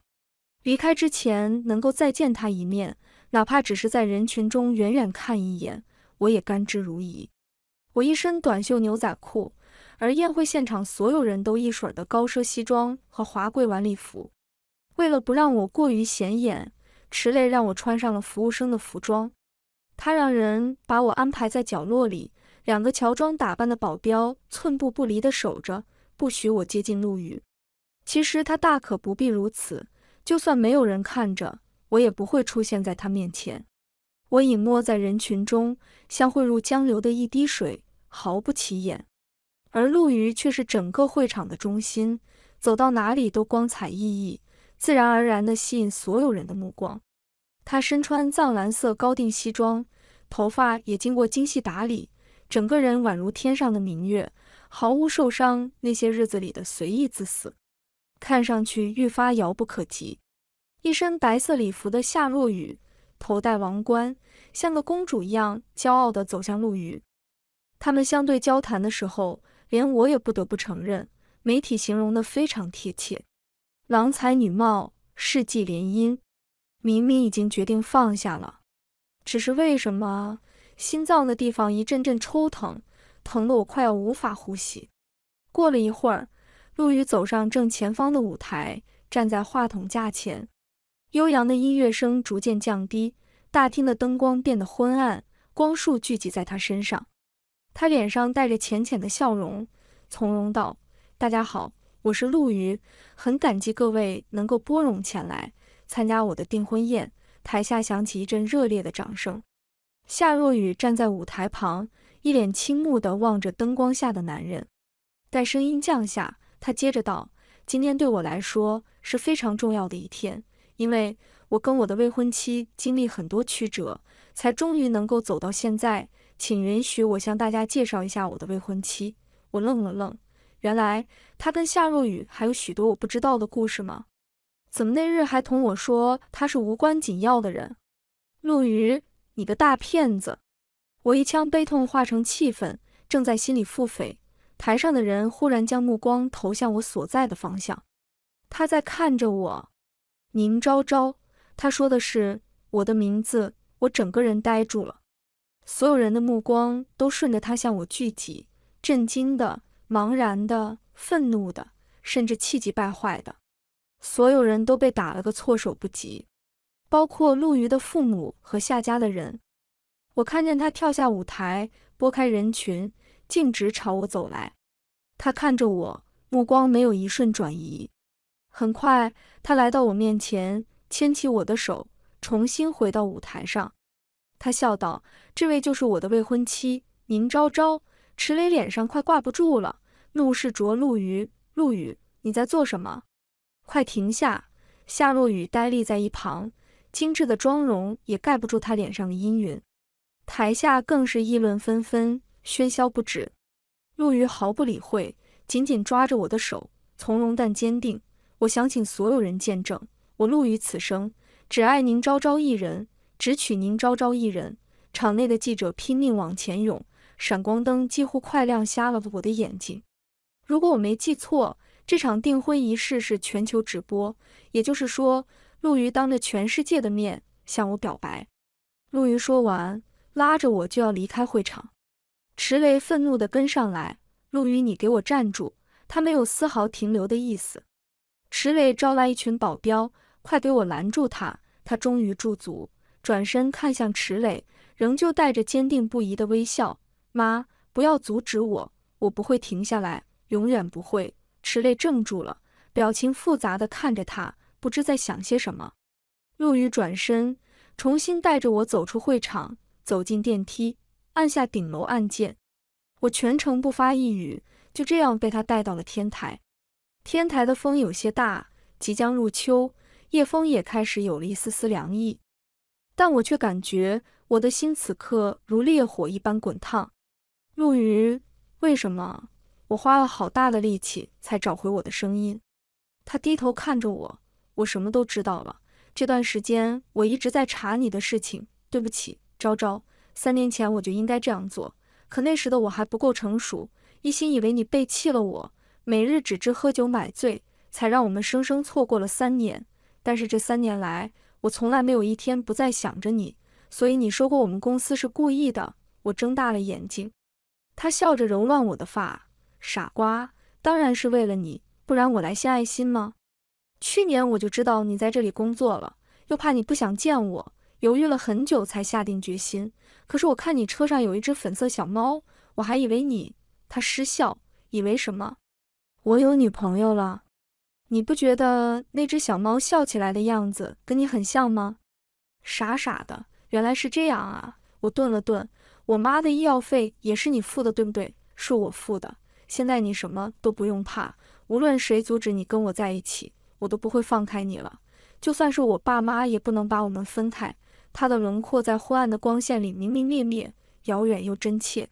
离开之前能够再见他一面，哪怕只是在人群中远远看一眼，我也甘之如饴。我一身短袖牛仔裤。”而宴会现场，所有人都一水的高奢西装和华贵晚礼服。为了不让我过于显眼，池磊让我穿上了服务生的服装。他让人把我安排在角落里，两个乔装打扮的保镖寸步不离地守着，不许我接近陆羽。其实他大可不必如此，就算没有人看着，我也不会出现在他面前。我隐没在人群中，像汇入江流的一滴水，毫不起眼。而陆瑜却是整个会场的中心，走到哪里都光彩熠熠，自然而然地吸引所有人的目光。他身穿藏蓝色高定西装，头发也经过精细打理，整个人宛如天上的明月，毫无受伤那些日子里的随意自私，看上去愈发遥不可及。一身白色礼服的夏若雨，头戴王冠，像个公主一样骄傲地走向陆瑜。他们相对交谈的时候。连我也不得不承认，媒体形容的非常贴切，郎才女貌，世纪联姻。明明已经决定放下了，只是为什么心脏的地方一阵阵抽疼，疼得我快要无法呼吸。过了一会儿，陆羽走上正前方的舞台，站在话筒架前，悠扬的音乐声逐渐降低，大厅的灯光变得昏暗，光束聚集在他身上。他脸上带着浅浅的笑容，从容道：“大家好，我是陆瑜，很感激各位能够拨冗前来参加我的订婚宴。”台下响起一阵热烈的掌声。夏若雨站在舞台旁，一脸倾慕地望着灯光下的男人。待声音降下，他接着道：“今天对我来说是非常重要的一天，因为我跟我的未婚妻经历很多曲折，才终于能够走到现在。”请允许我向大家介绍一下我的未婚妻。我愣了愣，原来她跟夏若雨还有许多我不知道的故事吗？怎么那日还同我说她是无关紧要的人？陆瑜，你个大骗子！我一腔悲痛化成气愤，正在心里腹诽，台上的人忽然将目光投向我所在的方向，他在看着我。宁昭昭，他说的是我的名字，我整个人呆住了。所有人的目光都顺着他向我聚集，震惊的、茫然的、愤怒的，甚至气急败坏的，所有人都被打了个措手不及，包括陆瑜的父母和夏家的人。我看见他跳下舞台，拨开人群，径直朝我走来。他看着我，目光没有一瞬转移。很快，他来到我面前，牵起我的手，重新回到舞台上。他笑道：“这位就是我的未婚妻，宁昭昭。”池雷脸上快挂不住了，怒视着陆羽：“陆羽，你在做什么？快停下！”夏若雨呆立在一旁，精致的妆容也盖不住她脸上的阴云。台下更是议论纷纷，喧嚣不止。陆羽毫不理会，紧紧抓着我的手，从容但坚定：“我想请所有人见证，我陆羽此生只爱宁昭昭一人。”只取宁昭昭一人。场内的记者拼命往前涌，闪光灯几乎快亮瞎了我的眼睛。如果我没记错，这场订婚仪式是全球直播，也就是说，陆瑜当着全世界的面向我表白。陆瑜说完，拉着我就要离开会场。池雷愤怒地跟上来：“陆瑜，你给我站住！”他没有丝毫停留的意思。池雷招来一群保镖：“快给我拦住他！”他终于驻足。转身看向池磊，仍旧带着坚定不移的微笑。妈，不要阻止我，我不会停下来，永远不会。池磊怔住了，表情复杂的看着他，不知在想些什么。陆羽转身，重新带着我走出会场，走进电梯，按下顶楼按键。我全程不发一语，就这样被他带到了天台。天台的风有些大，即将入秋，夜风也开始有了一丝丝凉意。但我却感觉我的心此刻如烈火一般滚烫。陆瑜，为什么我花了好大的力气才找回我的声音？他低头看着我，我什么都知道了。这段时间我一直在查你的事情。对不起，昭昭，三年前我就应该这样做，可那时的我还不够成熟，一心以为你背弃了我，每日只知喝酒买醉，才让我们生生错过了三年。但是这三年来，我从来没有一天不再想着你，所以你说过我们公司是故意的。我睁大了眼睛，他笑着揉乱我的发。傻瓜，当然是为了你，不然我来献爱心吗？去年我就知道你在这里工作了，又怕你不想见我，犹豫了很久才下定决心。可是我看你车上有一只粉色小猫，我还以为你……他失笑，以为什么？我有女朋友了。你不觉得那只小猫笑起来的样子跟你很像吗？傻傻的，原来是这样啊！我顿了顿，我妈的医药费也是你付的，对不对？是我付的。现在你什么都不用怕，无论谁阻止你跟我在一起，我都不会放开你了。就算是我爸妈，也不能把我们分开。他的轮廓在昏暗的光线里明明灭灭，遥远又真切。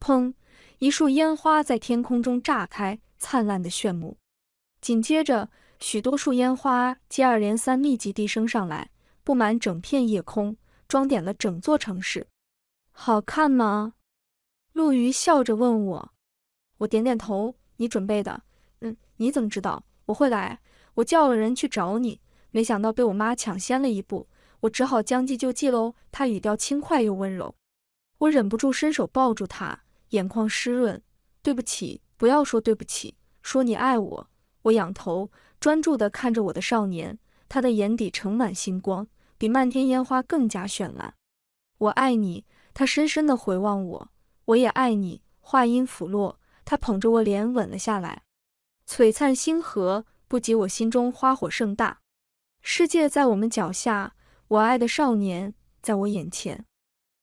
砰！一束烟花在天空中炸开，灿烂的炫目。紧接着，许多束烟花接二连三、密集地升上来，布满整片夜空，装点了整座城市。好看吗？陆瑜笑着问我。我点点头。你准备的？嗯。你怎么知道我会来？我叫了人去找你，没想到被我妈抢先了一步，我只好将计就计喽。他语调轻快又温柔。我忍不住伸手抱住他，眼眶湿润。对不起，不要说对不起，说你爱我。我仰头，专注地看着我的少年，他的眼底盛满星光，比漫天烟花更加绚烂。我爱你，他深深地回望我，我也爱你。话音甫落，他捧着我脸吻了下来。璀璨星河不及我心中花火盛大，世界在我们脚下，我爱的少年在我眼前。